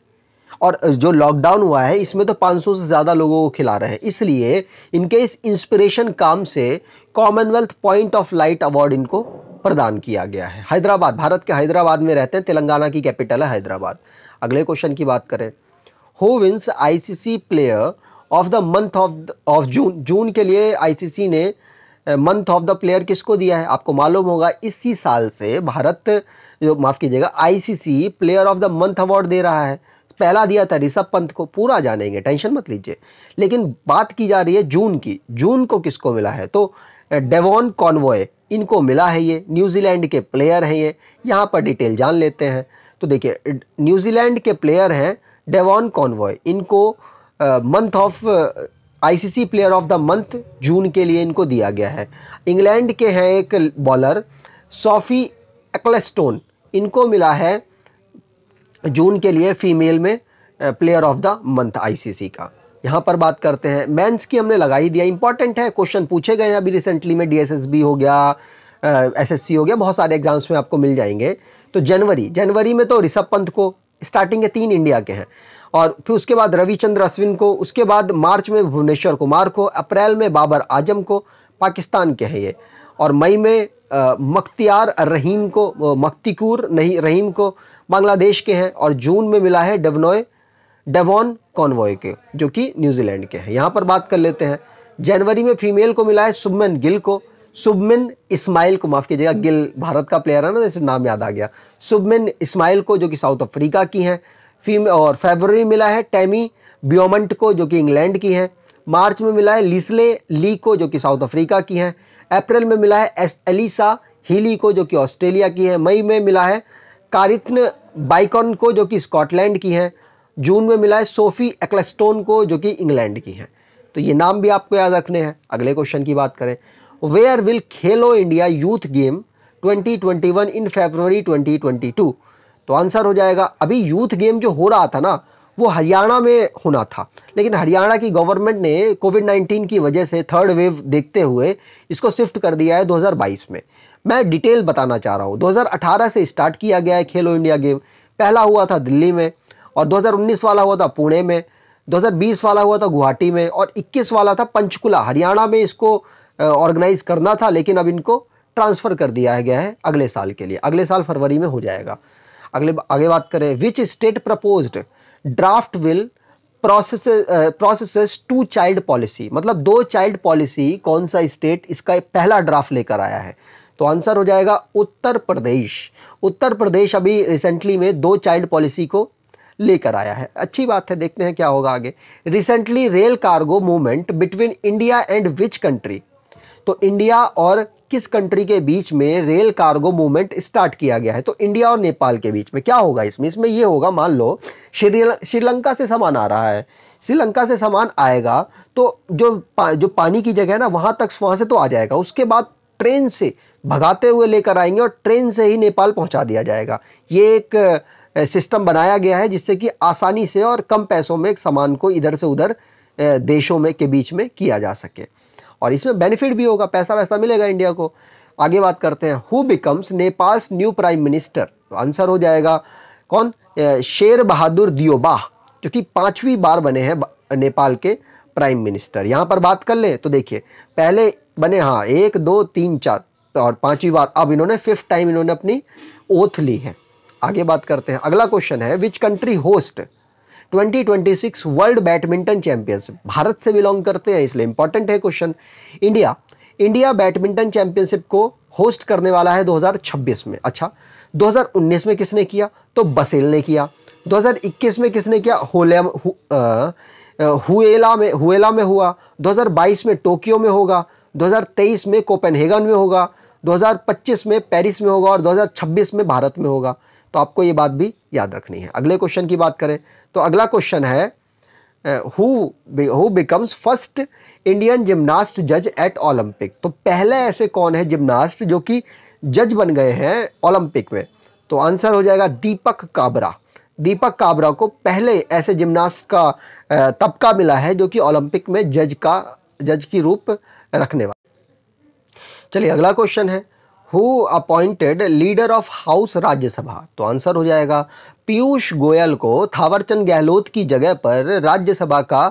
और जो लॉकडाउन हुआ है इसमें तो 500 से ज़्यादा लोगों को खिला रहे हैं इसलिए इनके इस इंस्पिरेशन काम से Commonwealth point of light award इनको प्रदान किया गया है हैदराबाद भारत के हैदराबाद में रहते हैं तेलंगाना की कैपिटल है हैदराबाद अगले क्वेश्चन की बात करें who wins ICC player of the month of of June जून के लिए आईसीसी ने मंथ ऑफ द प्लेयर किसको दिया है आपको मालूम होगा इसी साल से भारत जो माफ़ कीजिएगा ICC player of the month award दे रहा है पहला दिया था ऋषभ पंत को पूरा जानेंगे टेंशन मत लीजिए लेकिन बात की जा रही है जून की जून को किसको मिला है तो डेवॉन eh, कॉन्वॉय इनको मिला है ये न्यूजीलैंड के प्लेयर हैं ये यहाँ पर डिटेल जान लेते हैं तो देखिए न्यूजीलैंड के प्लेयर हैं डेवॉन कॉन्वॉय इनको month of ICC player of the month जून के लिए इनको दिया गया है इंग्लैंड के हैं एक बॉलर सॉफी एक्लेस्टोन इनको मिला है जून के लिए फीमेल में player of the month ICC का यहाँ पर बात करते हैं मेंस की हमने लगा ही दिया इंपॉर्टेंट है क्वेश्चन पूछे गए हैं अभी रिसेंटली में डीएसएसबी हो गया एसएससी हो गया बहुत सारे एग्जाम्स में आपको मिल जाएंगे तो जनवरी जनवरी में तो ऋषभ पंत को स्टार्टिंग के तीन इंडिया के हैं और फिर उसके बाद रविचंद्र अश्विन को उसके बाद मार्च में भुवनेश्वर कुमार को अप्रैल में बाबर आजम को पाकिस्तान के हैं ये और मई में मख्तियार रहीम को मख्तिकूर नहीं रहीम को बांग्लादेश के हैं और जून में मिला है डेवनोय डेवॉन कॉन्वॉय के जो कि न्यूजीलैंड के हैं यहाँ पर बात कर लेते हैं जनवरी में फीमेल को मिला है सुबमन गिल को सुबमिन इस्माइल को माफ़ कीजिएगा गिल भारत का प्लेयर है ना जैसे नाम याद आ गया सुबमिन इस्माइल को जो कि साउथ अफ्रीका की हैं फीम और फेबररी में मिला है टैमी ब्योमंट को जो कि इंग्लैंड की हैं मार्च में मिला है लिसले ली को जो कि साउथ अफ्रीका की हैं अप्रैल में मिला है एस एलिसा हीली को जो कि ऑस्ट्रेलिया की है मई में मिला है कारित्न बाइकॉन को जो कि स्कॉटलैंड की हैं जून में मिला है सोफी एक्लेस्टोन को जो कि इंग्लैंड की हैं तो ये नाम भी आपको याद रखने हैं अगले क्वेश्चन की बात करें where will Khelo India youth game 2021 in twenty 2022 तो आंसर हो जाएगा अभी यूथ गेम जो हो रहा था ना वो हरियाणा में होना था लेकिन हरियाणा की गवर्नमेंट ने कोविड 19 की वजह से थर्ड वेव देखते हुए इसको शिफ्ट कर दिया है 2022 में मैं डिटेल बताना चाह रहा हूँ 2018 से स्टार्ट किया गया है खेलो इंडिया गेम पहला हुआ था दिल्ली में और 2019 वाला हुआ था पुणे में 2020 वाला हुआ था गुवाहाटी में और इक्कीस वाला था पंचकूला हरियाणा में इसको ऑर्गेनाइज करना था लेकिन अब इनको ट्रांसफ़र कर दिया गया है अगले साल के लिए अगले साल फरवरी में हो जाएगा अगले आगे बात करें which state propose draft will process process two child policy मतलब दो चाइल्ड पॉलिसी कौन सा स्टेट इसका पहला ड्राफ्ट लेकर आया है तो आंसर हो जाएगा उत्तर प्रदेश उत्तर प्रदेश अभी रिसेंटली में दो चाइल्ड पॉलिसी को लेकर आया है अच्छी बात है देखते हैं क्या होगा आगे recently rail cargo movement between India and which country तो इंडिया और किस कंट्री के बीच में रेल कार्गो मूवमेंट स्टार्ट किया गया है तो इंडिया और नेपाल के बीच में क्या होगा इसमें इसमें ये होगा मान लो श्रीलंका से सामान आ रहा है श्रीलंका से सामान आएगा तो जो पा, जो पानी की जगह है ना वहाँ तक वहाँ से तो आ जाएगा उसके बाद ट्रेन से भगाते हुए लेकर आएंगे और ट्रेन से ही नेपाल पहुँचा दिया जाएगा ये एक सिस्टम बनाया गया है जिससे कि आसानी से और कम पैसों में सामान को इधर से उधर देशों में के बीच में किया जा सके और इसमें बेनिफिट भी होगा पैसा वैसा मिलेगा इंडिया को आगे बात करते हैं who becomes Nepal's new prime minister तो आंसर हो जाएगा कौन शेर बहादुर दियोबा जो कि पाँचवीं बार बने हैं नेपाल के प्राइम मिनिस्टर यहाँ पर बात कर ले तो देखिए पहले बने हाँ एक दो तीन चार और पाँचवीं बार अब इन्होंने फिफ्थ टाइम इन्होंने अपनी ओथ ली है आगे बात करते हैं अगला क्वेश्चन है which country host 2026 world badminton championship Bharat से बिलोंग करते हैं इसलिए इंपॉर्टेंट है question India India badminton championship को होस्ट करने वाला है 2026 में अच्छा 2019 में किसने किया तो बसेल ने किया 2021 में किसने किया होलेम हु, हुएला में हुएला में हुआ 2022 में टोक्यो में होगा 2023 में कोपेनहेगन में होगा 2025 में पेरिस में होगा और 2026 में भारत में होगा तो आपको ये बात भी याद रखनी है अगले क्वेश्चन की बात करें तो अगला क्वेश्चन है who who becomes first Indian gymnast जज एट ओलंपिक तो पहले ऐसे कौन है जिमनास्ट जो कि जज बन गए हैं ओलंपिक में तो आंसर हो जाएगा दीपक काबरा दीपक काबरा को पहले ऐसे जिमनास्ट का तबका मिला है जो कि ओलंपिक में जज का जज की रूप रखने वाला चलिए अगला क्वेश्चन है who appointed leader of house Rajya Sabha तो आंसर हो जाएगा पीयूष गोयल को थावरचंद गहलोत की जगह पर राज्यसभा का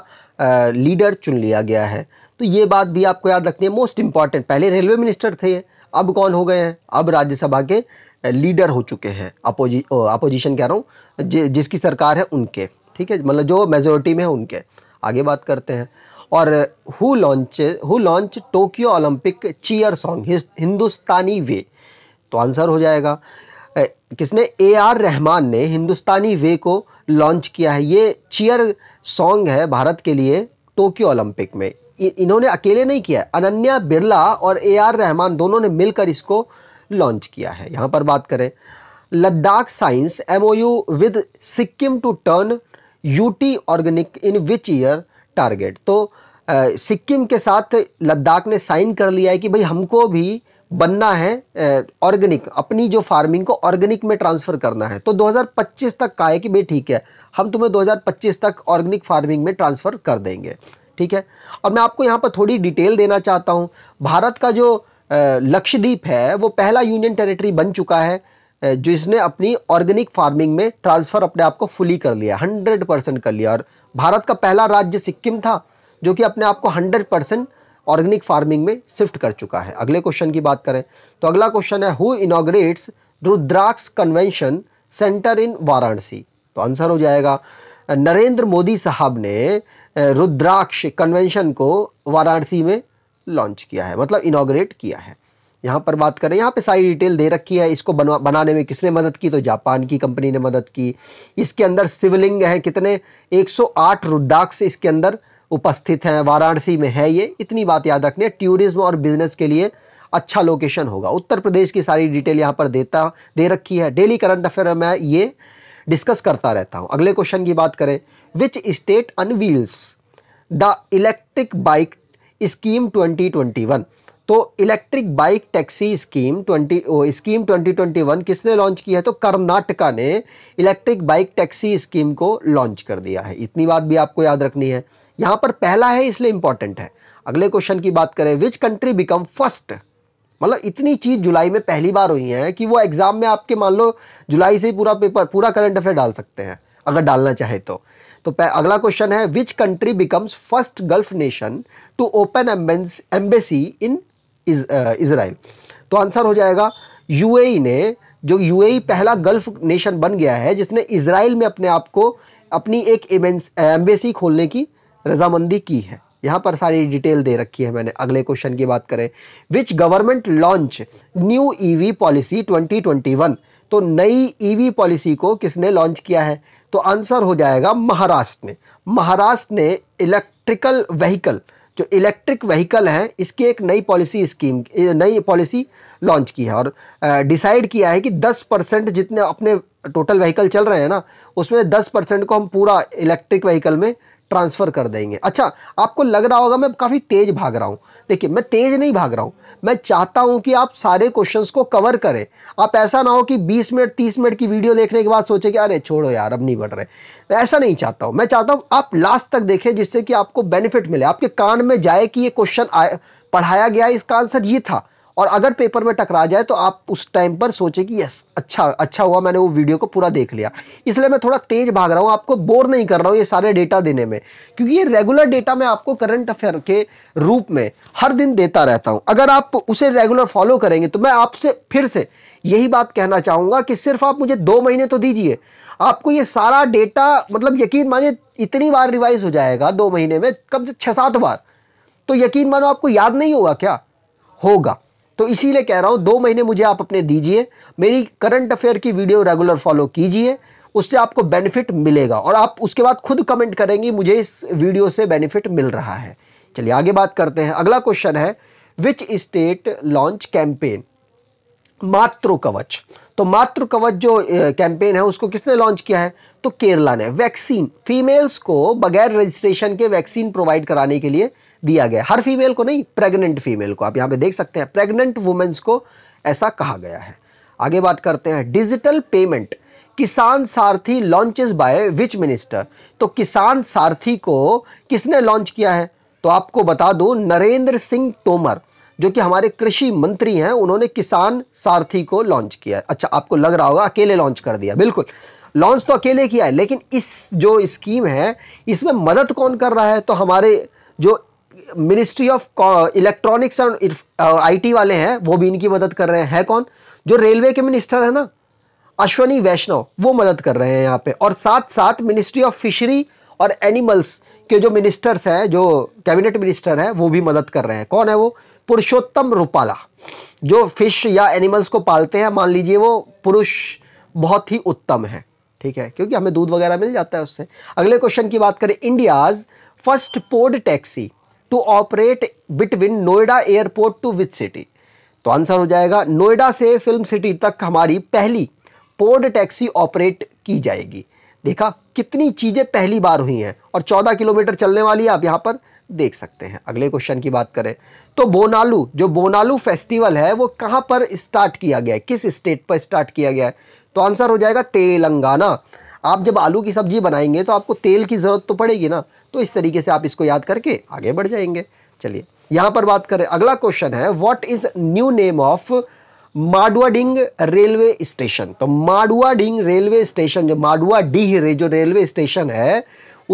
लीडर चुन लिया गया है तो ये बात भी आपको याद रखनी है मोस्ट इंपॉर्टेंट पहले रेलवे मिनिस्टर थे अब कौन हो गए हैं अब राज्यसभा के लीडर हो चुके हैं अपोजि अपोजिशन कह रहा हूँ जिसकी सरकार है उनके ठीक है मतलब जो मेजोरिटी में है उनके आगे बात करते हैं और who launch who launch Tokyo Olympic cheer song Hindustani way तो आंसर हो जाएगा किसने ए आर रहमान ने हिंदुस्तानी वे को लॉन्च किया है ये चीयर सॉन्ग है भारत के लिए टोक्यो ओलंपिक में इन्होंने अकेले नहीं किया अनन्या बिरला और ए आर रहमान दोनों ने मिलकर इसको लॉन्च किया है यहाँ पर बात करें Ladakh signs M O U with Sikkim to turn UT organic in which year target तो सिक्किम के साथ लद्दाख ने साइन कर लिया है कि भाई हमको भी बनना है ऑर्गेनिक अपनी जो फार्मिंग को ऑर्गेनिक में ट्रांसफ़र करना है तो 2025 तक कहा है कि भाई ठीक है हम तुम्हें 2025 तक ऑर्गेनिक फार्मिंग में ट्रांसफ़र कर देंगे ठीक है और मैं आपको यहाँ पर थोड़ी डिटेल देना चाहता हूँ भारत का जो लक्षद्वीप है वो पहला यूनियन टेरेटरी बन चुका है जिसने अपनी ऑर्गेनिक फार्मिंग में ट्रांसफ़र अपने आप को फुली कर लिया हंड्रेड परसेंट कर लिया और भारत का पहला राज्य सिक्किम था जो कि अपने आप को हंड्रेड परसेंट ऑर्गेनिक फार्मिंग में शिफ्ट कर चुका है अगले क्वेश्चन की बात करें तो अगला क्वेश्चन है who inaugurates Rudraksh convention centre in Varanasi तो आंसर हो जाएगा नरेंद्र मोदी साहब ने रुद्राक्ष कन्वेंशन को वाराणसी में लॉन्च किया है मतलब इनाग्रेट किया है यहाँ पर बात करें यहाँ पे सारी डिटेल दे रखी है इसको बनवा बनाने में किसने मदद की तो जापान की कंपनी ने मदद की इसके अंदर शिवलिंग है कितने 108 रुद्राक्ष इसके अंदर उपस्थित हैं वाराणसी में है ये इतनी बात याद रखनी है टूरिज़्म और बिज़नेस के लिए अच्छा लोकेशन होगा उत्तर प्रदेश की सारी डिटेल यहाँ पर देता दे रखी है डेली करंट अफेयर मैं ये डिस्कस करता रहता हूँ अगले क्वेश्चन की बात करें which state unveils the electric bike scheme 2021 तो इलेक्ट्रिक बाइक टैक्सी स्कीम 20 ओ, स्कीम 2021 किसने लॉन्च की है तो कर्नाटका ने इलेक्ट्रिक बाइक टैक्सी स्कीम को लॉन्च कर दिया है इतनी बात भी आपको याद रखनी है यहां पर पहला है इसलिए इंपॉर्टेंट है अगले क्वेश्चन की बात करें विच कंट्री बिकम फर्स्ट मतलब इतनी चीज़ जुलाई में पहली बार हुई है कि वो एग्ज़ाम में आपके मान लो जुलाई से ही पूरा पेपर पूरा करंट अफेयर डाल सकते हैं अगर डालना चाहे तो तो अगला क्वेश्चन है which country becomes first gulf nation to open embassy in Israel तो आंसर हो जाएगा यूएई e ने जो यूएई e पहला गल्फ नेशन बन गया है जिसने इसराइल में अपने आप को अपनी एक एम्बेसी खोलने की रजामंदी की है यहाँ पर सारी डिटेल दे रखी है मैंने अगले क्वेश्चन की बात करें which government launch new EV policy 2021 तो नई ईवी e पॉलिसी को किसने लॉन्च किया है तो आंसर हो जाएगा महाराष्ट्र ने महाराष्ट्र ने इलेक्ट्रिकल व्हीकल जो इलेक्ट्रिक व्हीकल हैं इसकी एक नई पॉलिसी स्कीम नई पॉलिसी लॉन्च की है और डिसाइड किया है कि 10 परसेंट जितने अपने टोटल व्हीकल चल रहे हैं ना उसमें 10 परसेंट को हम पूरा इलेक्ट्रिक व्हीकल में ट्रांसफ़र कर देंगे अच्छा आपको लग रहा होगा मैं काफ़ी तेज़ भाग रहा हूँ देखिए मैं तेज़ नहीं भाग रहा हूँ मैं चाहता हूँ कि आप सारे क्वेश्चंस को कवर करें आप ऐसा ना हो कि 20 मिनट 30 मिनट की वीडियो देखने के बाद सोचे कि अरे छोड़ो यार अब नहीं बढ़ रहे ऐसा नहीं चाहता हूँ मैं चाहता हूँ आप लास्ट तक देखें जिससे कि आपको बेनिफिट मिले आपके कान में जाए कि ये क्वेश्चन पढ़ाया गया इसका आंसर ये था और अगर पेपर में टकरा जाए तो आप उस टाइम पर सोचें कि यस अच्छा अच्छा हुआ मैंने वो वीडियो को पूरा देख लिया इसलिए मैं थोड़ा तेज भाग रहा हूँ आपको बोर नहीं कर रहा हूँ ये सारे डेटा देने में क्योंकि ये रेगुलर डेटा मैं आपको करंट अफेयर के रूप में हर दिन देता रहता हूँ अगर आप उसे रेगुलर फॉलो करेंगे तो मैं आपसे फिर से यही बात कहना चाहूँगा कि सिर्फ आप मुझे दो महीने तो दीजिए आपको ये सारा डेटा मतलब यकीन मानिए इतनी बार रिवाइज हो जाएगा दो महीने में कम से छः सात बार तो यकीन मानो आपको याद नहीं होगा क्या होगा तो इसीलिए कह रहा हूँ दो महीने मुझे आप अपने दीजिए मेरी करंट अफेयर की वीडियो रेगुलर फॉलो कीजिए उससे आपको बेनिफिट मिलेगा और आप उसके बाद खुद कमेंट करेंगी मुझे इस वीडियो से बेनिफिट मिल रहा है चलिए आगे बात करते हैं अगला क्वेश्चन है विच स्टेट लॉन्च कैंपेन मातृ कवच तो मातृ कवच जो कैंपेन है उसको किसने लॉन्च किया है तो केरला ने वैक्सीन फीमेल्स को बगैर रजिस्ट्रेशन के वैक्सीन प्रोवाइड कराने के लिए दिया गया हर फीमेल को नहीं प्रेग्नेंट फीमेल को आप यहाँ पे देख सकते हैं प्रेग्नेंट वुमेन्स को ऐसा कहा गया है आगे बात करते हैं डिजिटल पेमेंट किसान सारथी लॉन्चेस बाय विच मिनिस्टर तो किसान सारथी को किसने लॉन्च किया है तो आपको बता दूं नरेंद्र सिंह तोमर जो कि हमारे कृषि मंत्री हैं उन्होंने किसान सारथी को लॉन्च किया है अच्छा आपको लग रहा होगा अकेले लॉन्च कर दिया बिल्कुल लॉन्च तो अकेले किया है लेकिन इस जो स्कीम है इसमें मदद कौन कर रहा है तो हमारे जो ministry of electronics and IT वाले हैं वो भी इनकी मदद कर रहे हैं है कौन जो रेलवे के मिनिस्टर है ना अश्वनी वैष्णव वो मदद कर रहे हैं यहाँ पे और साथ साथ मिनिस्ट्री ऑफ फिशरी और एनिमल्स के जो मिनिस्टर्स हैं जो कैबिनेट मिनिस्टर हैं वो भी मदद कर रहे हैं कौन है वो पुरुषोत्तम रूपाला जो फिश या एनिमल्स को पालते हैं मान लीजिए वो पुरुष बहुत ही उत्तम है ठीक है क्योंकि हमें दूध वगैरह मिल जाता है उससे अगले क्वेश्चन की बात करें India's first pod taxi to operate between Noida airport to which city तो आंसर हो जाएगा नोएडा से फिल्म सिटी तक हमारी पहली पोर्ड टैक्सी ऑपरेट की जाएगी देखा कितनी चीज़ें पहली बार हुई हैं और 14 किलोमीटर चलने वाली आप यहाँ पर देख सकते हैं अगले क्वेश्चन की बात करें तो बोनालू जो बोनालू फेस्टिवल है वो कहाँ पर स्टार्ट किया गया है किस स्टेट पर स्टार्ट किया गया है तो आंसर हो जाएगा तेलंगाना आप जब आलू की सब्ज़ी बनाएंगे तो आपको तेल की ज़रूरत तो पड़ेगी ना तो इस तरीके से आप इसको याद करके आगे बढ़ जाएंगे चलिए यहाँ पर बात करें अगला क्वेश्चन है what is new name of Manduadih railway station तो माडुआडिंग रेलवे स्टेशन जो माडुआ डीह जो रेलवे स्टेशन है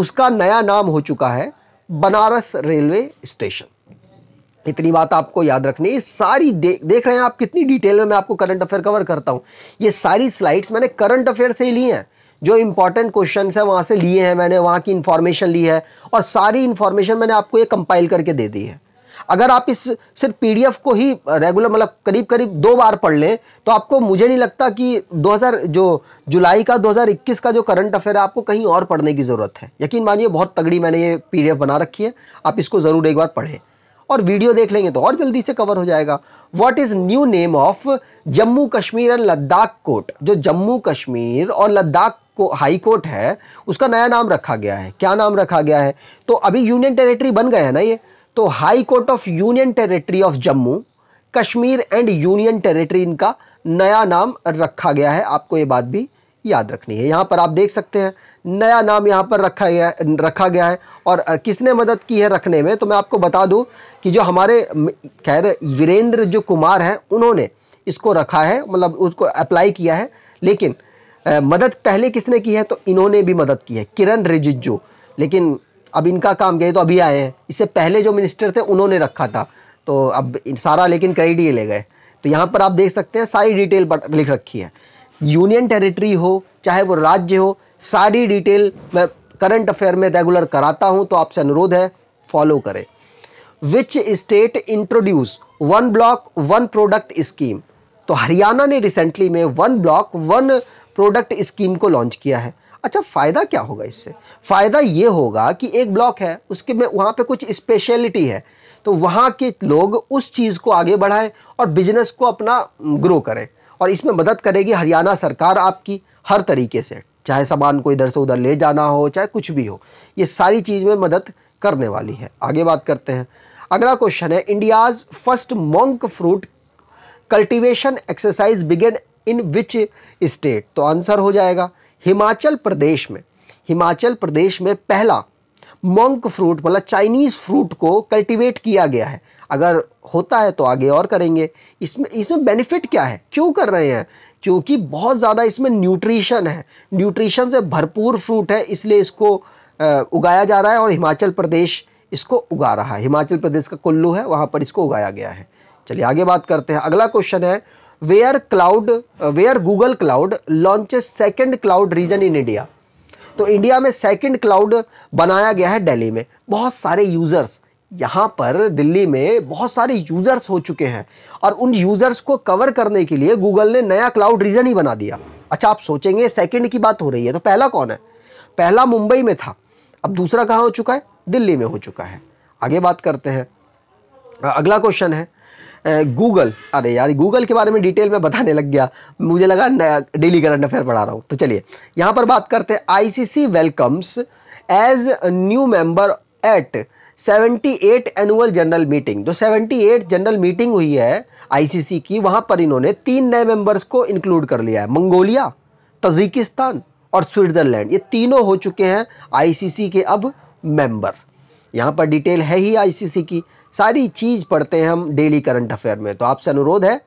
उसका नया नाम हो चुका है बनारस रेलवे स्टेशन इतनी बात आपको याद रखनी है सारी दे, देख रहे हैं आप कितनी डिटेल में मैं आपको करंट अफेयर कवर करता हूँ ये सारी स्लाइड्स मैंने करंट अफेयर से ही ली हैं जो इंपॉर्टेंट क्वेश्चन है वहाँ से लिए हैं मैंने वहाँ की इन्फॉर्मेशन ली है और सारी इन्फॉर्मेशन मैंने आपको ये कंपाइल करके दे दी है अगर आप इस सिर्फ पीडीएफ को ही रेगुलर मतलब करीब करीब दो बार पढ़ लें तो आपको मुझे नहीं लगता कि 2000 जो जुलाई का 2021 का जो करंट अफेयर है आपको कहीं और पढ़ने की ज़रूरत है यकीन मानिए बहुत तगड़ी मैंने ये पीडीएफ बना रखी है आप इसको ज़रूर एक बार पढ़ें और वीडियो देख लेंगे तो और जल्दी से कवर हो जाएगा what is new name of Jammu Kashmir and Ladakh court जो जम्मू कश्मीर और लद्दाख को हाई कोर्ट है उसका नया नाम रखा गया है क्या नाम रखा गया है तो अभी यूनियन टेरिटरी बन गए है ना ये तो high court of union territory of Jammu Kashmir and union territory इनका नया नाम रखा गया है आपको ये बात भी याद रखनी है यहाँ पर आप देख सकते हैं नया नाम यहाँ पर रखा गया रखा गया है और किसने मदद की है रखने में तो मैं आपको बता दूँ कि जो हमारे खैर वीरेंद्र जो कुमार हैं उन्होंने इसको रखा है मतलब उसको अप्लाई किया है लेकिन मदद पहले किसने की है तो इन्होंने भी मदद की है किरण रिजिजू लेकिन अब इनका काम गए तो अभी आए हैं इससे पहले जो मिनिस्टर थे उन्होंने रखा था तो अब सारा लेकिन क्रेडिट ले गए तो यहाँ पर आप देख सकते हैं सारी डिटेल लिख रखी है यूनियन टेरिटरी हो चाहे वो राज्य हो सारी डिटेल मैं करंट अफेयर में रेगुलर कराता हूँ तो आपसे अनुरोध है फॉलो करें which state introduce one block one product scheme तो हरियाणा ने रिसेंटली में one block one product scheme को लॉन्च किया है अच्छा फ़ायदा क्या होगा इससे फ़ायदा ये होगा कि एक ब्लॉक है उसके में वहाँ पे कुछ स्पेशलिटी है तो वहाँ के लोग उस चीज़ को आगे बढ़ाएं और बिजनेस को अपना ग्रो करें और इसमें मदद करेगी हरियाणा सरकार आपकी हर तरीके से चाहे सामान को इधर से उधर ले जाना हो चाहे कुछ भी हो ये सारी चीज़ में मदद करने वाली है आगे बात करते हैं अगला क्वेश्चन है India's first monk fruit cultivation exercise began in which state तो आंसर हो जाएगा हिमाचल प्रदेश में हिमाचल प्रदेश में पहला मोंक फ्रूट मतलब चाइनीज़ फ्रूट को कल्टीवेट किया गया है अगर होता है तो आगे और करेंगे इसमें इसमें बेनिफिट क्या है क्यों कर रहे हैं क्योंकि बहुत ज़्यादा इसमें न्यूट्रिशन है न्यूट्रिशन से भरपूर फ्रूट है इसलिए इसको उगाया जा रहा है और हिमाचल प्रदेश इसको उगा रहा है हिमाचल प्रदेश का कुल्लू है वहाँ पर इसको उगाया गया है चलिए आगे बात करते हैं अगला क्वेश्चन है where cloud where Google cloud launches second cloud region in India तो इंडिया में सेकंड क्लाउड बनाया गया है दिल्ली में बहुत सारे यूज़र्स यहाँ पर दिल्ली में बहुत सारे यूज़र्स हो चुके हैं और उन यूज़र्स को कवर करने के लिए गूगल ने नया क्लाउड रीजन ही बना दिया अच्छा आप सोचेंगे सेकंड की बात हो रही है तो पहला कौन है पहला मुंबई में था अब दूसरा कहाँ हो चुका है दिल्ली में हो चुका है आगे बात करते हैं अगला क्वेश्चन है गूगल अरे यार गूगल के बारे में डिटेल में बताने लग गया मुझे लगा डेली करंट अफेयर पढ़ा रहा हूँ तो चलिए यहाँ पर बात करते हैं ICC welcomes as new member at 78 annual general meeting जो 78 जनरल मीटिंग हुई है आईसीसी की वहाँ पर इन्होंने तीन नए मेंबर्स को इंक्लूड कर लिया है मंगोलिया तजिकिस्तान और स्विट्ज़रलैंड ये तीनों हो चुके हैं आईसीसी के अब मेंबर यहाँ पर डिटेल है ही आईसीसी की सारी चीज़ पढ़ते हैं हम डेली करंट अफेयर में तो आपसे अनुरोध है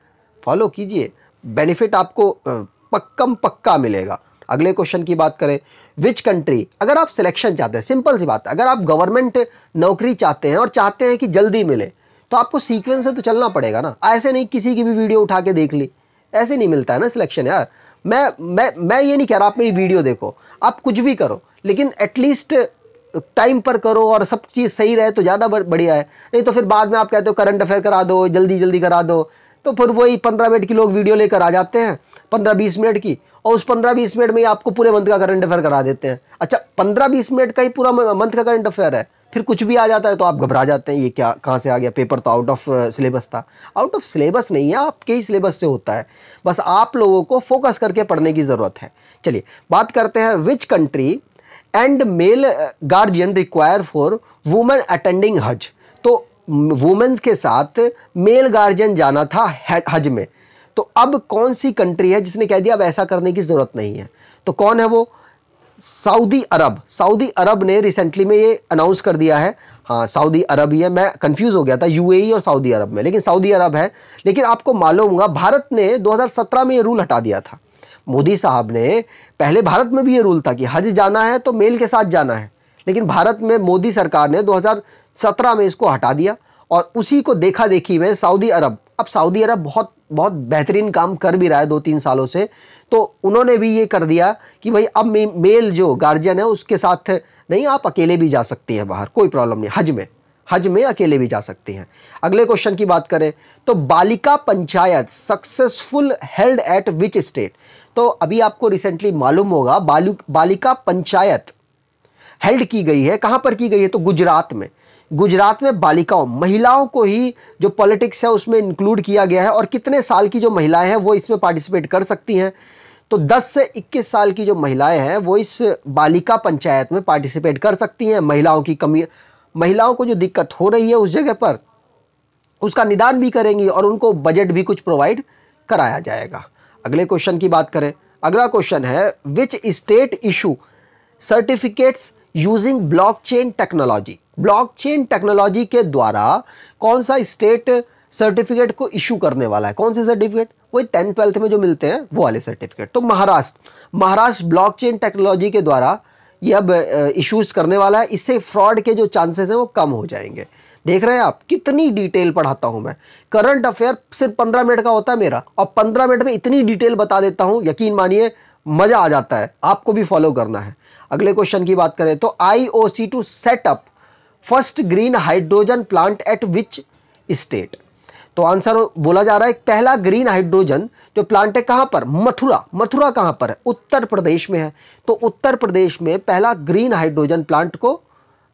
फॉलो कीजिए बेनिफिट आपको पक्कम पक्का मिलेगा अगले क्वेश्चन की बात करें विच कंट्री अगर आप सिलेक्शन चाहते हैं सिंपल सी बात है अगर आप गवर्नमेंट नौकरी चाहते हैं और चाहते हैं कि जल्दी मिले तो आपको सीक्वेंस से तो चलना पड़ेगा ना ऐसे नहीं किसी की भी वीडियो उठा के देख ली ऐसे नहीं मिलता है ना सिलेक्शन यार मैं मैं मैं ये नहीं कह रहा आप मेरी वीडियो देखो आप कुछ भी करो लेकिन एटलीस्ट टाइम पर करो और सब चीज़ सही रहे तो ज़्यादा बढ़िया है नहीं तो फिर बाद में आप कहते हो करंट अफेयर करा दो जल्दी जल्दी करा दो तो फिर वही पंद्रह मिनट की लोग वीडियो लेकर आ जाते हैं पंद्रह बीस मिनट की और उस पंद्रह बीस मिनट में ही आपको पूरे मंथ का करंट अफेयर करा देते हैं अच्छा पंद्रह बीस मिनट का ही पूरा मंथ का करंट अफेयर है फिर कुछ भी आ जाता है तो आप घबरा जाते हैं ये क्या कहाँ से आ गया पेपर तो आउट ऑफ सिलेबस था आउट ऑफ सिलेबस नहीं है आपके ही सिलेबस से होता है बस आप लोगों को फोकस करके पढ़ने की ज़रूरत है चलिए बात करते हैं which country end male guardian require for women attending Hajj तो वुमेन्स के साथ मेल गार्जियन जाना था हज में तो अब कौन सी कंट्री है जिसने कह दिया अब ऐसा करने की ज़रूरत नहीं है तो कौन है वो सऊदी अरब सऊदी अरब ने रिसेंटली में ये अनाउंस कर दिया है हाँ सऊदी अरब ही है मैं कंफ्यूज हो गया था यूएई e और सऊदी अरब में लेकिन सऊदी अरब है लेकिन आपको मालूम होगा भारत ने 2017 में ये रूल हटा दिया था मोदी साहब ने पहले भारत में भी ये रूल था कि हज जाना है तो मेल के साथ जाना है लेकिन भारत में मोदी सरकार ने 2017 में इसको हटा दिया और उसी को देखा देखी में सऊदी अरब अब सऊदी अरब बहुत बहुत बेहतरीन काम कर भी रहा है दो तीन सालों से तो उन्होंने भी ये कर दिया कि भाई अब मेल जो गार्जियन है उसके साथ नहीं आप अकेले भी जा सकती हैं बाहर कोई प्रॉब्लम नहीं हज में हज में अकेले भी जा सकती हैं अगले क्वेश्चन की बात करें तो Balika panchayat successful held at which state तो अभी आपको रिसेंटली मालूम होगा बालू बालिका पंचायत हेल्ड की गई है कहाँ पर की गई है तो गुजरात में गुजरात में बालिकाओं महिलाओं को ही जो पॉलिटिक्स है उसमें इंक्लूड किया गया है और कितने साल की जो महिलाएं हैं वो इसमें पार्टिसिपेट कर सकती हैं तो 10 से 21 साल की जो महिलाएं हैं वो इस बालिका पंचायत में पार्टिसिपेट कर सकती हैं महिलाओं की कमी महिलाओं को जो दिक्कत हो रही है उस जगह पर उसका निदान भी करेंगी और उनको बजट भी कुछ प्रोवाइड कराया जाएगा अगले क्वेश्चन की बात करें अगला क्वेश्चन है which state issue certificates using blockchain technology blockchain technology के द्वारा कौन सा स्टेट सर्टिफिकेट को इशू करने वाला है कौन से सर्टिफिकेट वही टेंथ ट्वेल्थ में जो मिलते हैं वो वाले सर्टिफिकेट तो महाराष्ट्र महाराष्ट्र ब्लॉकचेन टेक्नोलॉजी के द्वारा ये अब इशूज़ करने वाला है इससे फ्रॉड के जो चांसेस हैं वो कम हो जाएंगे देख रहे हैं आप कितनी डिटेल पढ़ाता हूं मैं करंट अफेयर सिर्फ पंद्रह मिनट का होता है मेरा और पंद्रह मिनट में इतनी डिटेल बता देता हूं यकीन मानिए मज़ा आ जाता है आपको भी फॉलो करना है अगले क्वेश्चन की बात करें तो I O C to setup first green hydrogen plant at which state तो आंसर बोला जा रहा है पहला ग्रीन हाइड्रोजन जो प्लांट है कहां पर मथुरा मथुरा कहां पर है उत्तर प्रदेश में है तो उत्तर प्रदेश में पहला ग्रीन हाइड्रोजन प्लांट को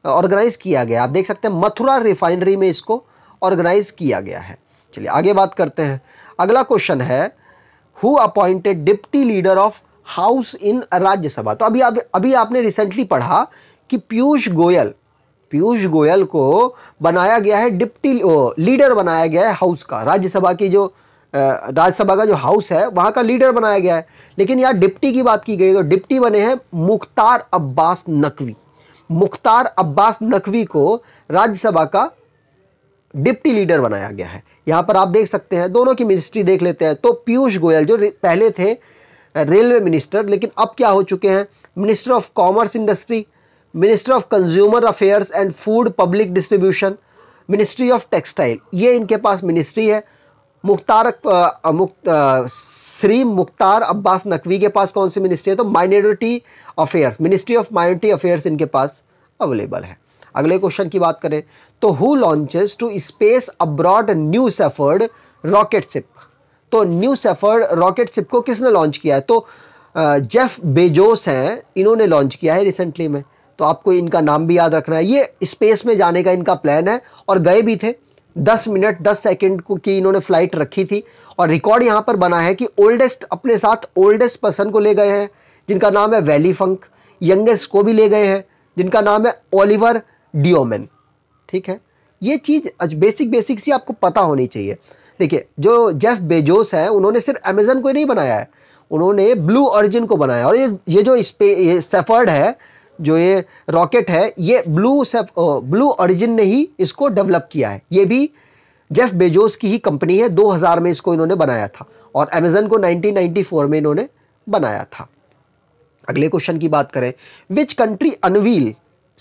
ऑर्गेनाइज़ किया गया आप देख सकते हैं मथुरा रिफाइनरी में इसको ऑर्गेनाइज़ किया गया है चलिए आगे बात करते हैं अगला क्वेश्चन है who appointed deputy leader of house in Rajya Sabha तो अभी आप अभी आपने रिसेंटली पढ़ा कि पीयूष गोयल पीयूष गोयल को बनाया गया है डिप्टी लीडर बनाया गया है हाउस का राज्यसभा की जो राज्यसभा का जो हाउस है वहाँ का लीडर बनाया गया है लेकिन यहाँ डिप्टी की बात की गई तो डिप्टी बने हैं मुख्तार अब्बास नकवी मुख्तार अब्बास नकवी को राज्यसभा का डिप्टी लीडर बनाया गया है यहाँ पर आप देख सकते हैं दोनों की मिनिस्ट्री देख लेते हैं तो पीयूष गोयल जो पहले थे रेलवे मिनिस्टर लेकिन अब क्या हो चुके हैं minister of commerce industry minister of consumer affairs and food public distribution ministry of textile ये इनके पास मिनिस्ट्री है मुख्तार मुक्त श्री मुख्तार अब्बास नकवी के पास कौन सी मिनिस्ट्री है तो minority affairs ministry of minority affairs इनके पास अवेलेबल है अगले क्वेश्चन की बात करें तो who launches to space abroad new Shepard rocket ship तो न्यू सेफर्ड रॉकेट शिप को किसने लॉन्च किया है तो जेफ बेजोस हैं इन्होंने लॉन्च किया है रिसेंटली में तो आपको इनका नाम भी याद रखना है ये स्पेस में जाने का इनका प्लान है और गए भी थे दस मिनट दस सेकंड को की इन्होंने फ्लाइट रखी थी और रिकॉर्ड यहाँ पर बना है कि ओल्डेस्ट अपने साथ ओल्डेस्ट पर्सन को ले गए हैं जिनका नाम है वैली फंक यंगेस्ट को भी ले गए हैं जिनका नाम है ओलिवर डिओमेन ठीक है ये चीज़ बेसिक बेसिक सी आपको पता होनी चाहिए देखिए जो जेफ बेजोस है उन्होंने सिर्फ अमेजन को ही नहीं बनाया है उन्होंने ब्लू ऑरिजिन को बनाया और ये ये जो स्पे ये सेफर्ड है जो ये रॉकेट है ये ब्लू सब ब्लू ऑरिजिन ने ही इसको डेवलप किया है ये भी जेफ बेजोस की ही कंपनी है 2000 में इसको इन्होंने बनाया था और अमेजन को 1994 में इन्होंने बनाया था अगले क्वेश्चन की बात करें which country unveil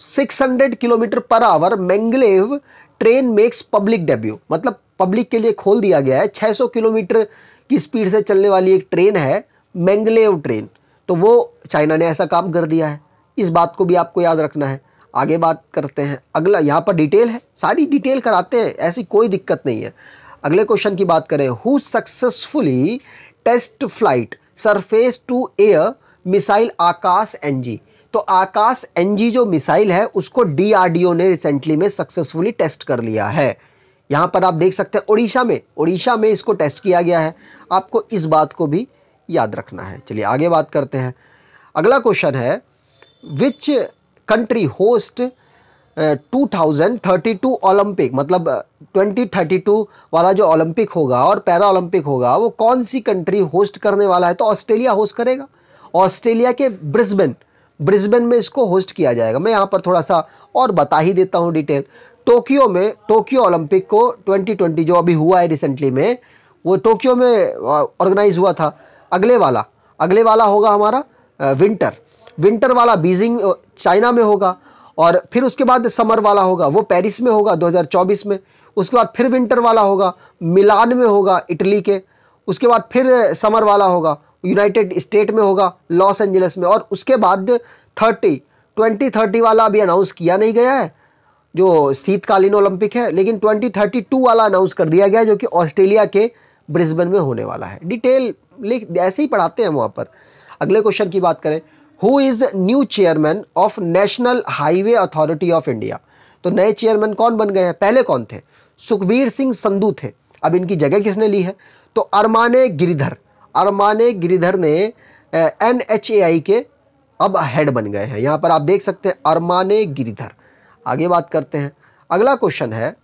600 kilometre per hour maglev train makes public debut मतलब पब्लिक के लिए खोल दिया गया है 600 किलोमीटर की स्पीड से चलने वाली एक ट्रेन है मैंगलेव ट्रेन तो वो चाइना ने ऐसा काम कर दिया है इस बात को भी आपको याद रखना है आगे बात करते हैं अगला यहाँ पर डिटेल है सारी डिटेल कराते हैं ऐसी कोई दिक्कत नहीं है अगले क्वेश्चन की बात करें who successfully test flight surface to air missile Akash NG तो आकाश एनजी जो मिसाइल है उसको डीआरडीओ ने रिसेंटली में सक्सेसफुली टेस्ट कर लिया है यहाँ पर आप देख सकते हैं ओडिशा में ओडिशा में इसको टेस्ट किया गया है आपको इस बात को भी याद रखना है चलिए आगे बात करते हैं अगला क्वेश्चन है विच कंट्री होस्ट 2032 ओलंपिक मतलब 2032 uh, वाला जो ओलंपिक होगा और पैरा ओलंपिक होगा वो कौन सी कंट्री होस्ट करने वाला है तो ऑस्ट्रेलिया होस्ट करेगा ऑस्ट्रेलिया के ब्रिस्बेन ब्रिस्बेन में इसको होस्ट किया जाएगा मैं यहाँ पर थोड़ा सा और बता ही देता हूँ डिटेल टोक्यो में टोक्यो ओलंपिक को 2020 जो अभी हुआ है रिसेंटली में वो टोक्यो में ऑर्गेनाइज uh, हुआ था अगले वाला अगले वाला होगा हमारा विंटर uh, विंटर वाला बीजिंग चाइना में होगा और फिर उसके बाद समर वाला होगा वो पेरिस में होगा 2024 में उसके बाद फिर विंटर वाला होगा मिलान में होगा इटली के उसके बाद फिर समर वाला होगा यूनाइटेड स्टेट में होगा लॉस एंजलिस में और उसके बाद थर्टी ट्वेंटी थर्टी वाला अभी अनाउंस किया नहीं गया है जो शीतकालीन ओलंपिक है लेकिन ट्वेंटी थर्टी टू वाला अनाउंस कर दिया गया जो कि ऑस्ट्रेलिया के ब्रिस्बेन में होने वाला है डिटेल लिख ऐसे ही पढ़ाते हैं वहाँ पर अगले क्वेश्चन की बात करें who is new chairman of national highway authority of India तो नए चेयरमैन कौन बन गए हैं पहले कौन थे सुखबीर सिंह संधू थे अब इनकी जगह किसने ली है तो अरमाने गिरिधर अरमाने गिरिधर ने एन एच ए आई के अब हेड बन गए हैं यहाँ पर आप देख सकते हैं अरमाने गिरिधर आगे बात करते हैं अगला क्वेश्चन है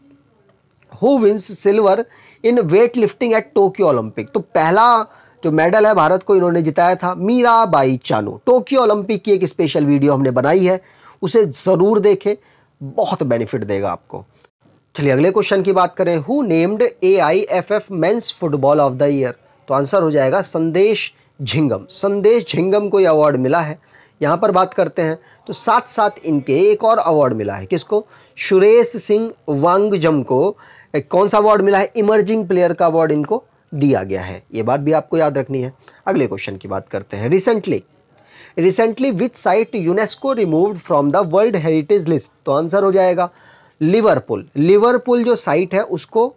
who wins silver in weight lifting at Tokyo Olympic तो पहला जो तो मेडल है भारत को इन्होंने जिताया था Mirabai Chanu Tokyo Olympic की एक स्पेशल वीडियो हमने बनाई है उसे ज़रूर देखें बहुत बेनिफिट देगा आपको चलिए अगले क्वेश्चन की बात करें who named A I F F men's football of the year तो आंसर हो जाएगा संदेश झिंगम संदेश झिंगम को ये अवार्ड मिला है यहाँ पर बात करते हैं तो साथ साथ इनके एक और अवार्ड मिला है किसको सुरेश सिंह वांगजम को कौन सा अवार्ड मिला है इमर्जिंग प्लेयर का अवार्ड इनको दिया गया है ये बात भी आपको याद रखनी है अगले क्वेश्चन की बात करते हैं recently recently which site UNESCO removed from the world heritage list तो आंसर हो जाएगा लिवरपुल लिवरपुल जो साइट है उसको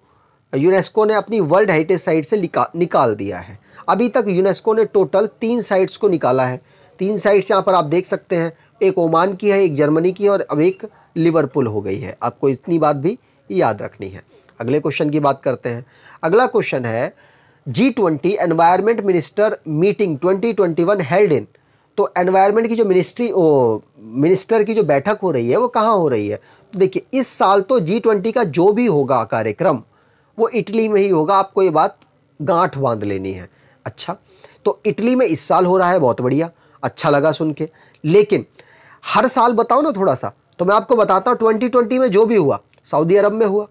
यूनेस्को ने अपनी वर्ल्ड हेरिटेज साइट से निकाल दिया है अभी तक यूनेस्को ने टोटल तीन साइट्स को निकाला है तीन साइट्स यहाँ पर आप देख सकते हैं एक ओमान की है एक जर्मनी की और अब एक लिवरपुल हो गई है आपको इतनी बात भी याद रखनी है अगले क्वेश्चन की बात करते हैं अगला क्वेश्चन है G environment minister meeting 2021 held in तो एनवायरमेंट की जो मिनिस्ट्री ओ मिनिस्टर की जो बैठक हो रही है वो कहाँ हो रही है तो देखिए इस साल तो जी ट्वेंटी का जो भी होगा कार्यक्रम वो इटली में ही होगा आपको ये बात गांठ बांध लेनी है अच्छा तो इटली में इस साल हो रहा है बहुत बढ़िया अच्छा लगा सुन के लेकिन हर साल बताओ ना थोड़ा सा तो मैं आपको बताता हूँ ट्वेंटी ट्वेंटी में जो भी हुआ सऊदी अरब में हुआ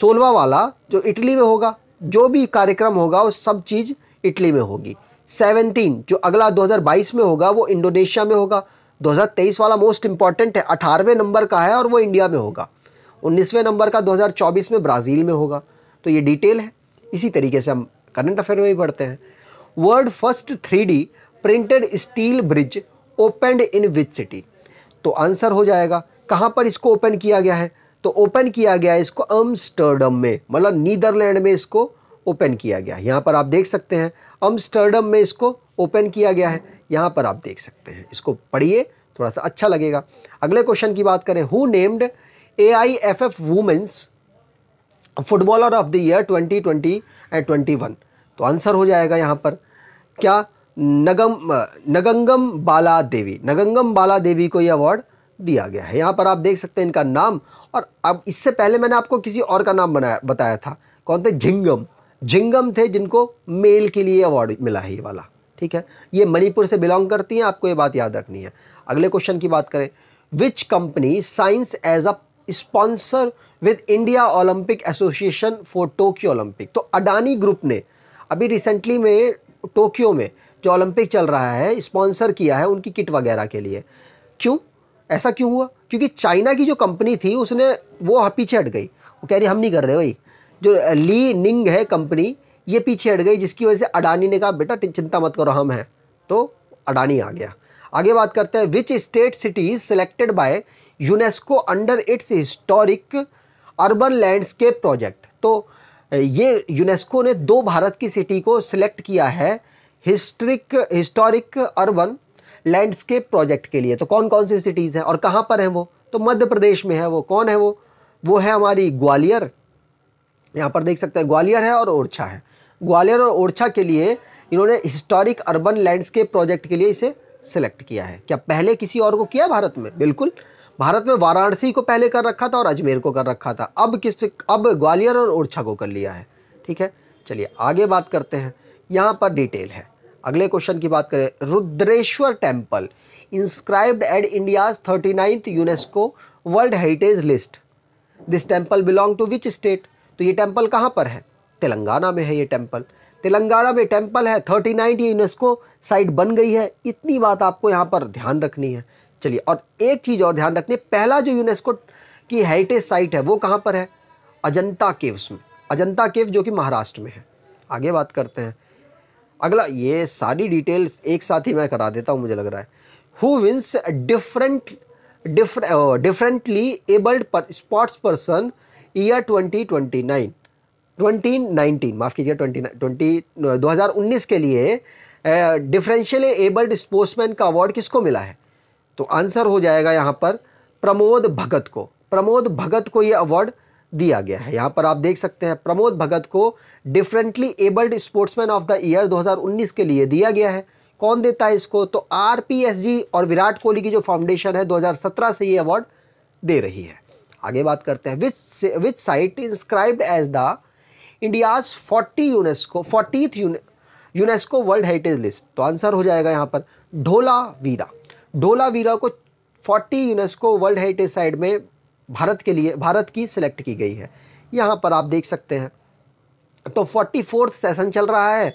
सोलवा वाला जो इटली में होगा जो भी कार्यक्रम होगा वो सब चीज़ इटली में होगी सेवनटीन जो अगला 2022 में होगा वो इंडोनेशिया में होगा 2023 वाला मोस्ट इंपॉर्टेंट है अठारहवें नंबर का है और वो इंडिया में होगा उन्नीसवें नंबर का 2024 में ब्राज़ील में होगा तो ये डिटेल है इसी तरीके से हम करंट अफेयर में भी पढ़ते हैं world first three printed steel bridge opened in which city तो आंसर हो जाएगा कहाँ पर इसको ओपन किया गया है तो ओपन किया गया इसको अम्स्टर्डम में मतलब नीदरलैंड में इसको ओपन किया गया यहाँ पर आप देख सकते हैं अम्स्टर्डम में इसको ओपन किया गया है यहाँ पर आप देख सकते हैं इसको पढ़िए थोड़ा सा अच्छा लगेगा अगले क्वेश्चन की बात करें who named A I F F women's footballer of the year 2020 and one तो आंसर हो जाएगा यहाँ पर क्या नगम नगंगम बाला देवी नगंगम बाला देवी को यह अवार्ड दिया गया है यहाँ पर आप देख सकते हैं इनका नाम और अब इससे पहले मैंने आपको किसी और का नाम बनाया बताया था कौन थे झिंगम झिंगम थे जिनको मेल के लिए अवार्ड मिला है ये वाला ठीक है ये मणिपुर से बिलोंग करती हैं आपको ये बात याद रखनी है अगले क्वेश्चन की बात करें which company signs as a sponsor with India Olympic association for Tokyo Olympic तो अडानी ग्रुप ने अभी रिसेंटली में टोक्यो में जो ओलंपिक चल रहा है स्पॉन्सर किया है उनकी किट वगैरह के लिए क्यों ऐसा क्यों हुआ क्योंकि चाइना की जो कंपनी थी उसने वो पीछे हट गई वो कह रही हम नहीं कर रहे भाई जो ली निंग है कंपनी ये पीछे हट गई जिसकी वजह से अडानी ने कहा बेटा चिंता मत करो हम हैं तो अडानी आ गया आगे बात करते हैं which state cities selected by UNESCO under its historic urban landscape project तो ये यूनेस्को ने दो भारत की सिटी को सिलेक्ट किया है historic historic urban landscape project के लिए तो कौन कौन सी सिटीज़ हैं और कहाँ पर हैं वो तो मध्य प्रदेश में है वो कौन है वो वो है हमारी ग्वालियर यहाँ पर देख सकते हैं ग्वालियर है और ओरछा है ग्वालियर और ओरछा के लिए इन्होंने हिस्टोरिक अर्बन लैंडस्केप प्रोजेक्ट के लिए इसे सेलेक्ट किया है क्या पहले किसी और को किया भारत में बिल्कुल भारत में वाराणसी को पहले कर रखा था और अजमेर को कर रखा था अब किस अब ग्वालियर और ओरछा को कर लिया है ठीक है चलिए आगे बात करते हैं यहाँ पर डिटेल है अगले क्वेश्चन की बात करें Rudreshwar temple inscribed at India thirty ninth UNESCO world heritage list this temple belong to which state तो ये टेम्पल कहाँ पर है तेलंगाना में है ये टेम्पल तेलंगाना में टेम्पल है थर्टी नाइन ये यूनेस्को साइट बन गई है इतनी बात आपको यहाँ पर ध्यान रखनी है चलिए और एक चीज़ और ध्यान रखनी पहला जो यूनेस्को की हेरिटेज साइट है वो कहाँ पर है अजंता केव्स में अजंता केव जो कि महाराष्ट्र में है आगे बात करते हैं अगला ये सारी डिटेल्स एक साथ ही मैं करा देता हूँ मुझे लग रहा है who wins different differently abled sports person year twenty twenty nine twenty nineteen माफ़ कीजिए ट्वेंटी ट्वेंटी uh, दो हज़ार उन्नीस के लिए डिफरेंशियली एबल्ड स्पोर्ट्समैन का अवार्ड किसको मिला है तो आंसर हो जाएगा यहाँ पर प्रमोद भगत को प्रमोद भगत को ये अवार्ड दिया गया है यहाँ पर आप देख सकते हैं प्रमोद भगत को differently abled sportsman of the year 2019 के लिए दिया गया है कौन देता है इसको तो आर और विराट कोहली की जो फाउंडेशन है 2017 से ये अवार्ड दे रही है आगे बात करते हैं which which site inscribed as the India's forty UNESCO fortieth UNESCO world heritage list तो आंसर हो जाएगा यहाँ पर ढोला वीरा ढोला वीरा को forty UNESCO world heritage site में भारत के लिए भारत की सिलेक्ट की गई है यहाँ पर आप देख सकते हैं तो फोर्टी फोर्थ सेशन चल रहा है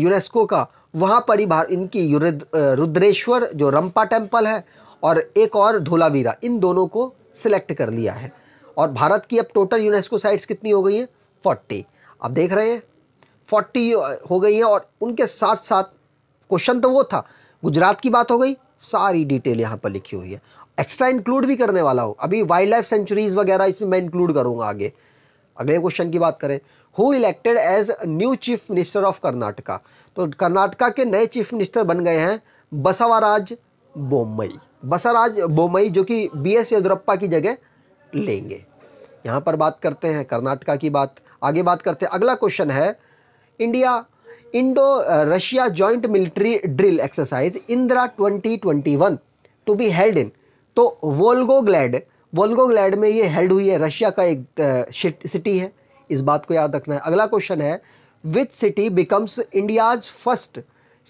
यूनेस्को का वहाँ पर ही इनकी रुद्रेश्वर जो रंपा टेम्पल है और एक और धोलावीरा इन दोनों को सिलेक्ट कर लिया है और भारत की अब टोटल यूनेस्को साइट्स कितनी हो गई हैं फोर्टी आप देख रहे हैं फोर्टी हो गई हैं और उनके साथ साथ क्वेश्चन तो वो था गुजरात की बात हो गई सारी डिटेल यहाँ पर लिखी हुई है एक्स्ट्रा इंक्लूड भी करने वाला हूँ अभी वाइल्ड लाइफ सेंचुरीज वगैरह इसमें मैं इंक्लूड करूँगा आगे अगले क्वेश्चन की बात करें who elected as new chief minister of Karnataka तो कर्नाटका के नए चीफ मिनिस्टर बन गए हैं बसवाराज बोमई बसवराज बोमई जो कि बी एस येदुरप्पा की जगह लेंगे यहाँ पर बात करते हैं कर्नाटका की बात आगे बात करते हैं अगला क्वेश्चन है India Indo Russia joint military drill exercise Indra 2021 to be held in तो वोल्गोग्लैड वोल्गोग्लैड में ये हेल्ड हुई है रशिया का एक सिटी है इस बात को याद रखना है अगला क्वेश्चन है which city becomes India's first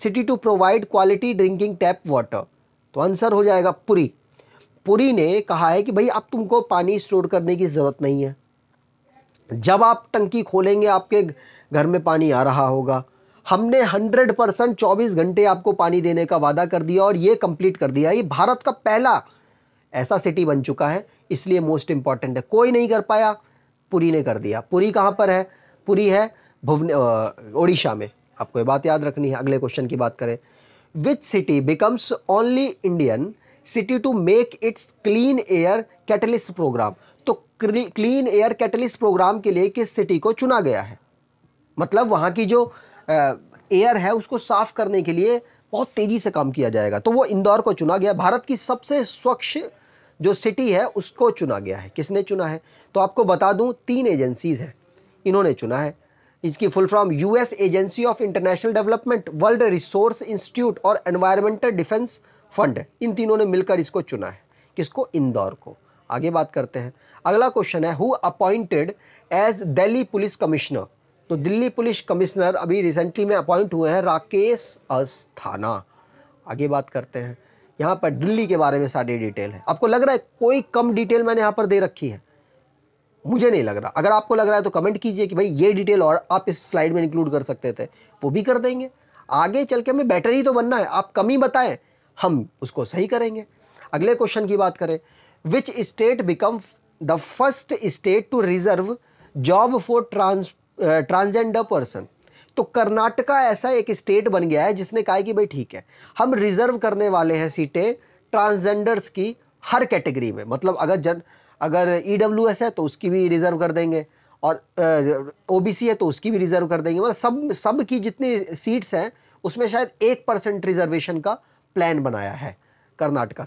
city to provide quality drinking tap water तो आंसर हो जाएगा पुरी पुरी ने कहा है कि भाई अब तुमको पानी स्टोर करने की ज़रूरत नहीं है जब आप टंकी खोलेंगे आपके घर में पानी आ रहा होगा हमने 100 परसेंट चौबीस घंटे आपको पानी देने का वादा कर दिया और ये कंप्लीट कर दिया ये भारत का पहला ऐसा सिटी बन चुका है इसलिए मोस्ट इम्पॉर्टेंट है कोई नहीं कर पाया पुरी ने कर दिया पुरी कहाँ पर है पुरी है भुवन ओडिशा में आपको ये बात याद रखनी है अगले क्वेश्चन की बात करें which city becomes only Indian city to make its clean air catalyst program तो क्लीन एयर कैटलिस्ट प्रोग्राम के लिए किस सिटी को चुना गया है मतलब वहाँ की जो एयर है उसको साफ करने के लिए बहुत तेज़ी से काम किया जाएगा तो वो इंदौर को चुना गया भारत की सबसे स्वच्छ जो सिटी है उसको चुना गया है किसने चुना है तो आपको बता दूं तीन एजेंसीज़ हैं इन्होंने चुना है इसकी full form US agency of international development world resource institute और एनवायरमेंटल डिफेंस फंड इन तीनों ने मिलकर इसको चुना है किसको इंदौर को आगे बात करते हैं अगला क्वेश्चन है who appointed as Delhi police commissioner तो दिल्ली पुलिस कमिश्नर अभी रिसेंटली में अपॉइंट हुए हैं राकेश अस्थाना आगे बात करते हैं यहाँ पर दिल्ली के बारे में सारी डिटेल है आपको लग रहा है कोई कम डिटेल मैंने यहाँ पर दे रखी है मुझे नहीं लग रहा अगर आपको लग रहा है तो कमेंट कीजिए कि भाई ये डिटेल और आप इस स्लाइड में इंक्लूड कर सकते थे वो भी कर देंगे आगे चल के हमें बेटर ही तो बनना है आप कम ही बताएं हम उसको सही करेंगे अगले क्वेश्चन की बात करें which state become the first state to reserve job for trans transgender person तो कर्नाटका ऐसा एक स्टेट बन गया है जिसने कहा है कि भाई ठीक है हम रिजर्व करने वाले हैं सीटें ट्रांसजेंडर्स की हर कैटेगरी में मतलब अगर जन अगर ई e है तो उसकी भी रिजर्व कर देंगे और ओ है तो उसकी भी रिजर्व कर देंगे मतलब सब सब की जितनी सीट्स हैं उसमें शायद एक परसेंट रिजर्वेशन का प्लान बनाया है कर्नाटका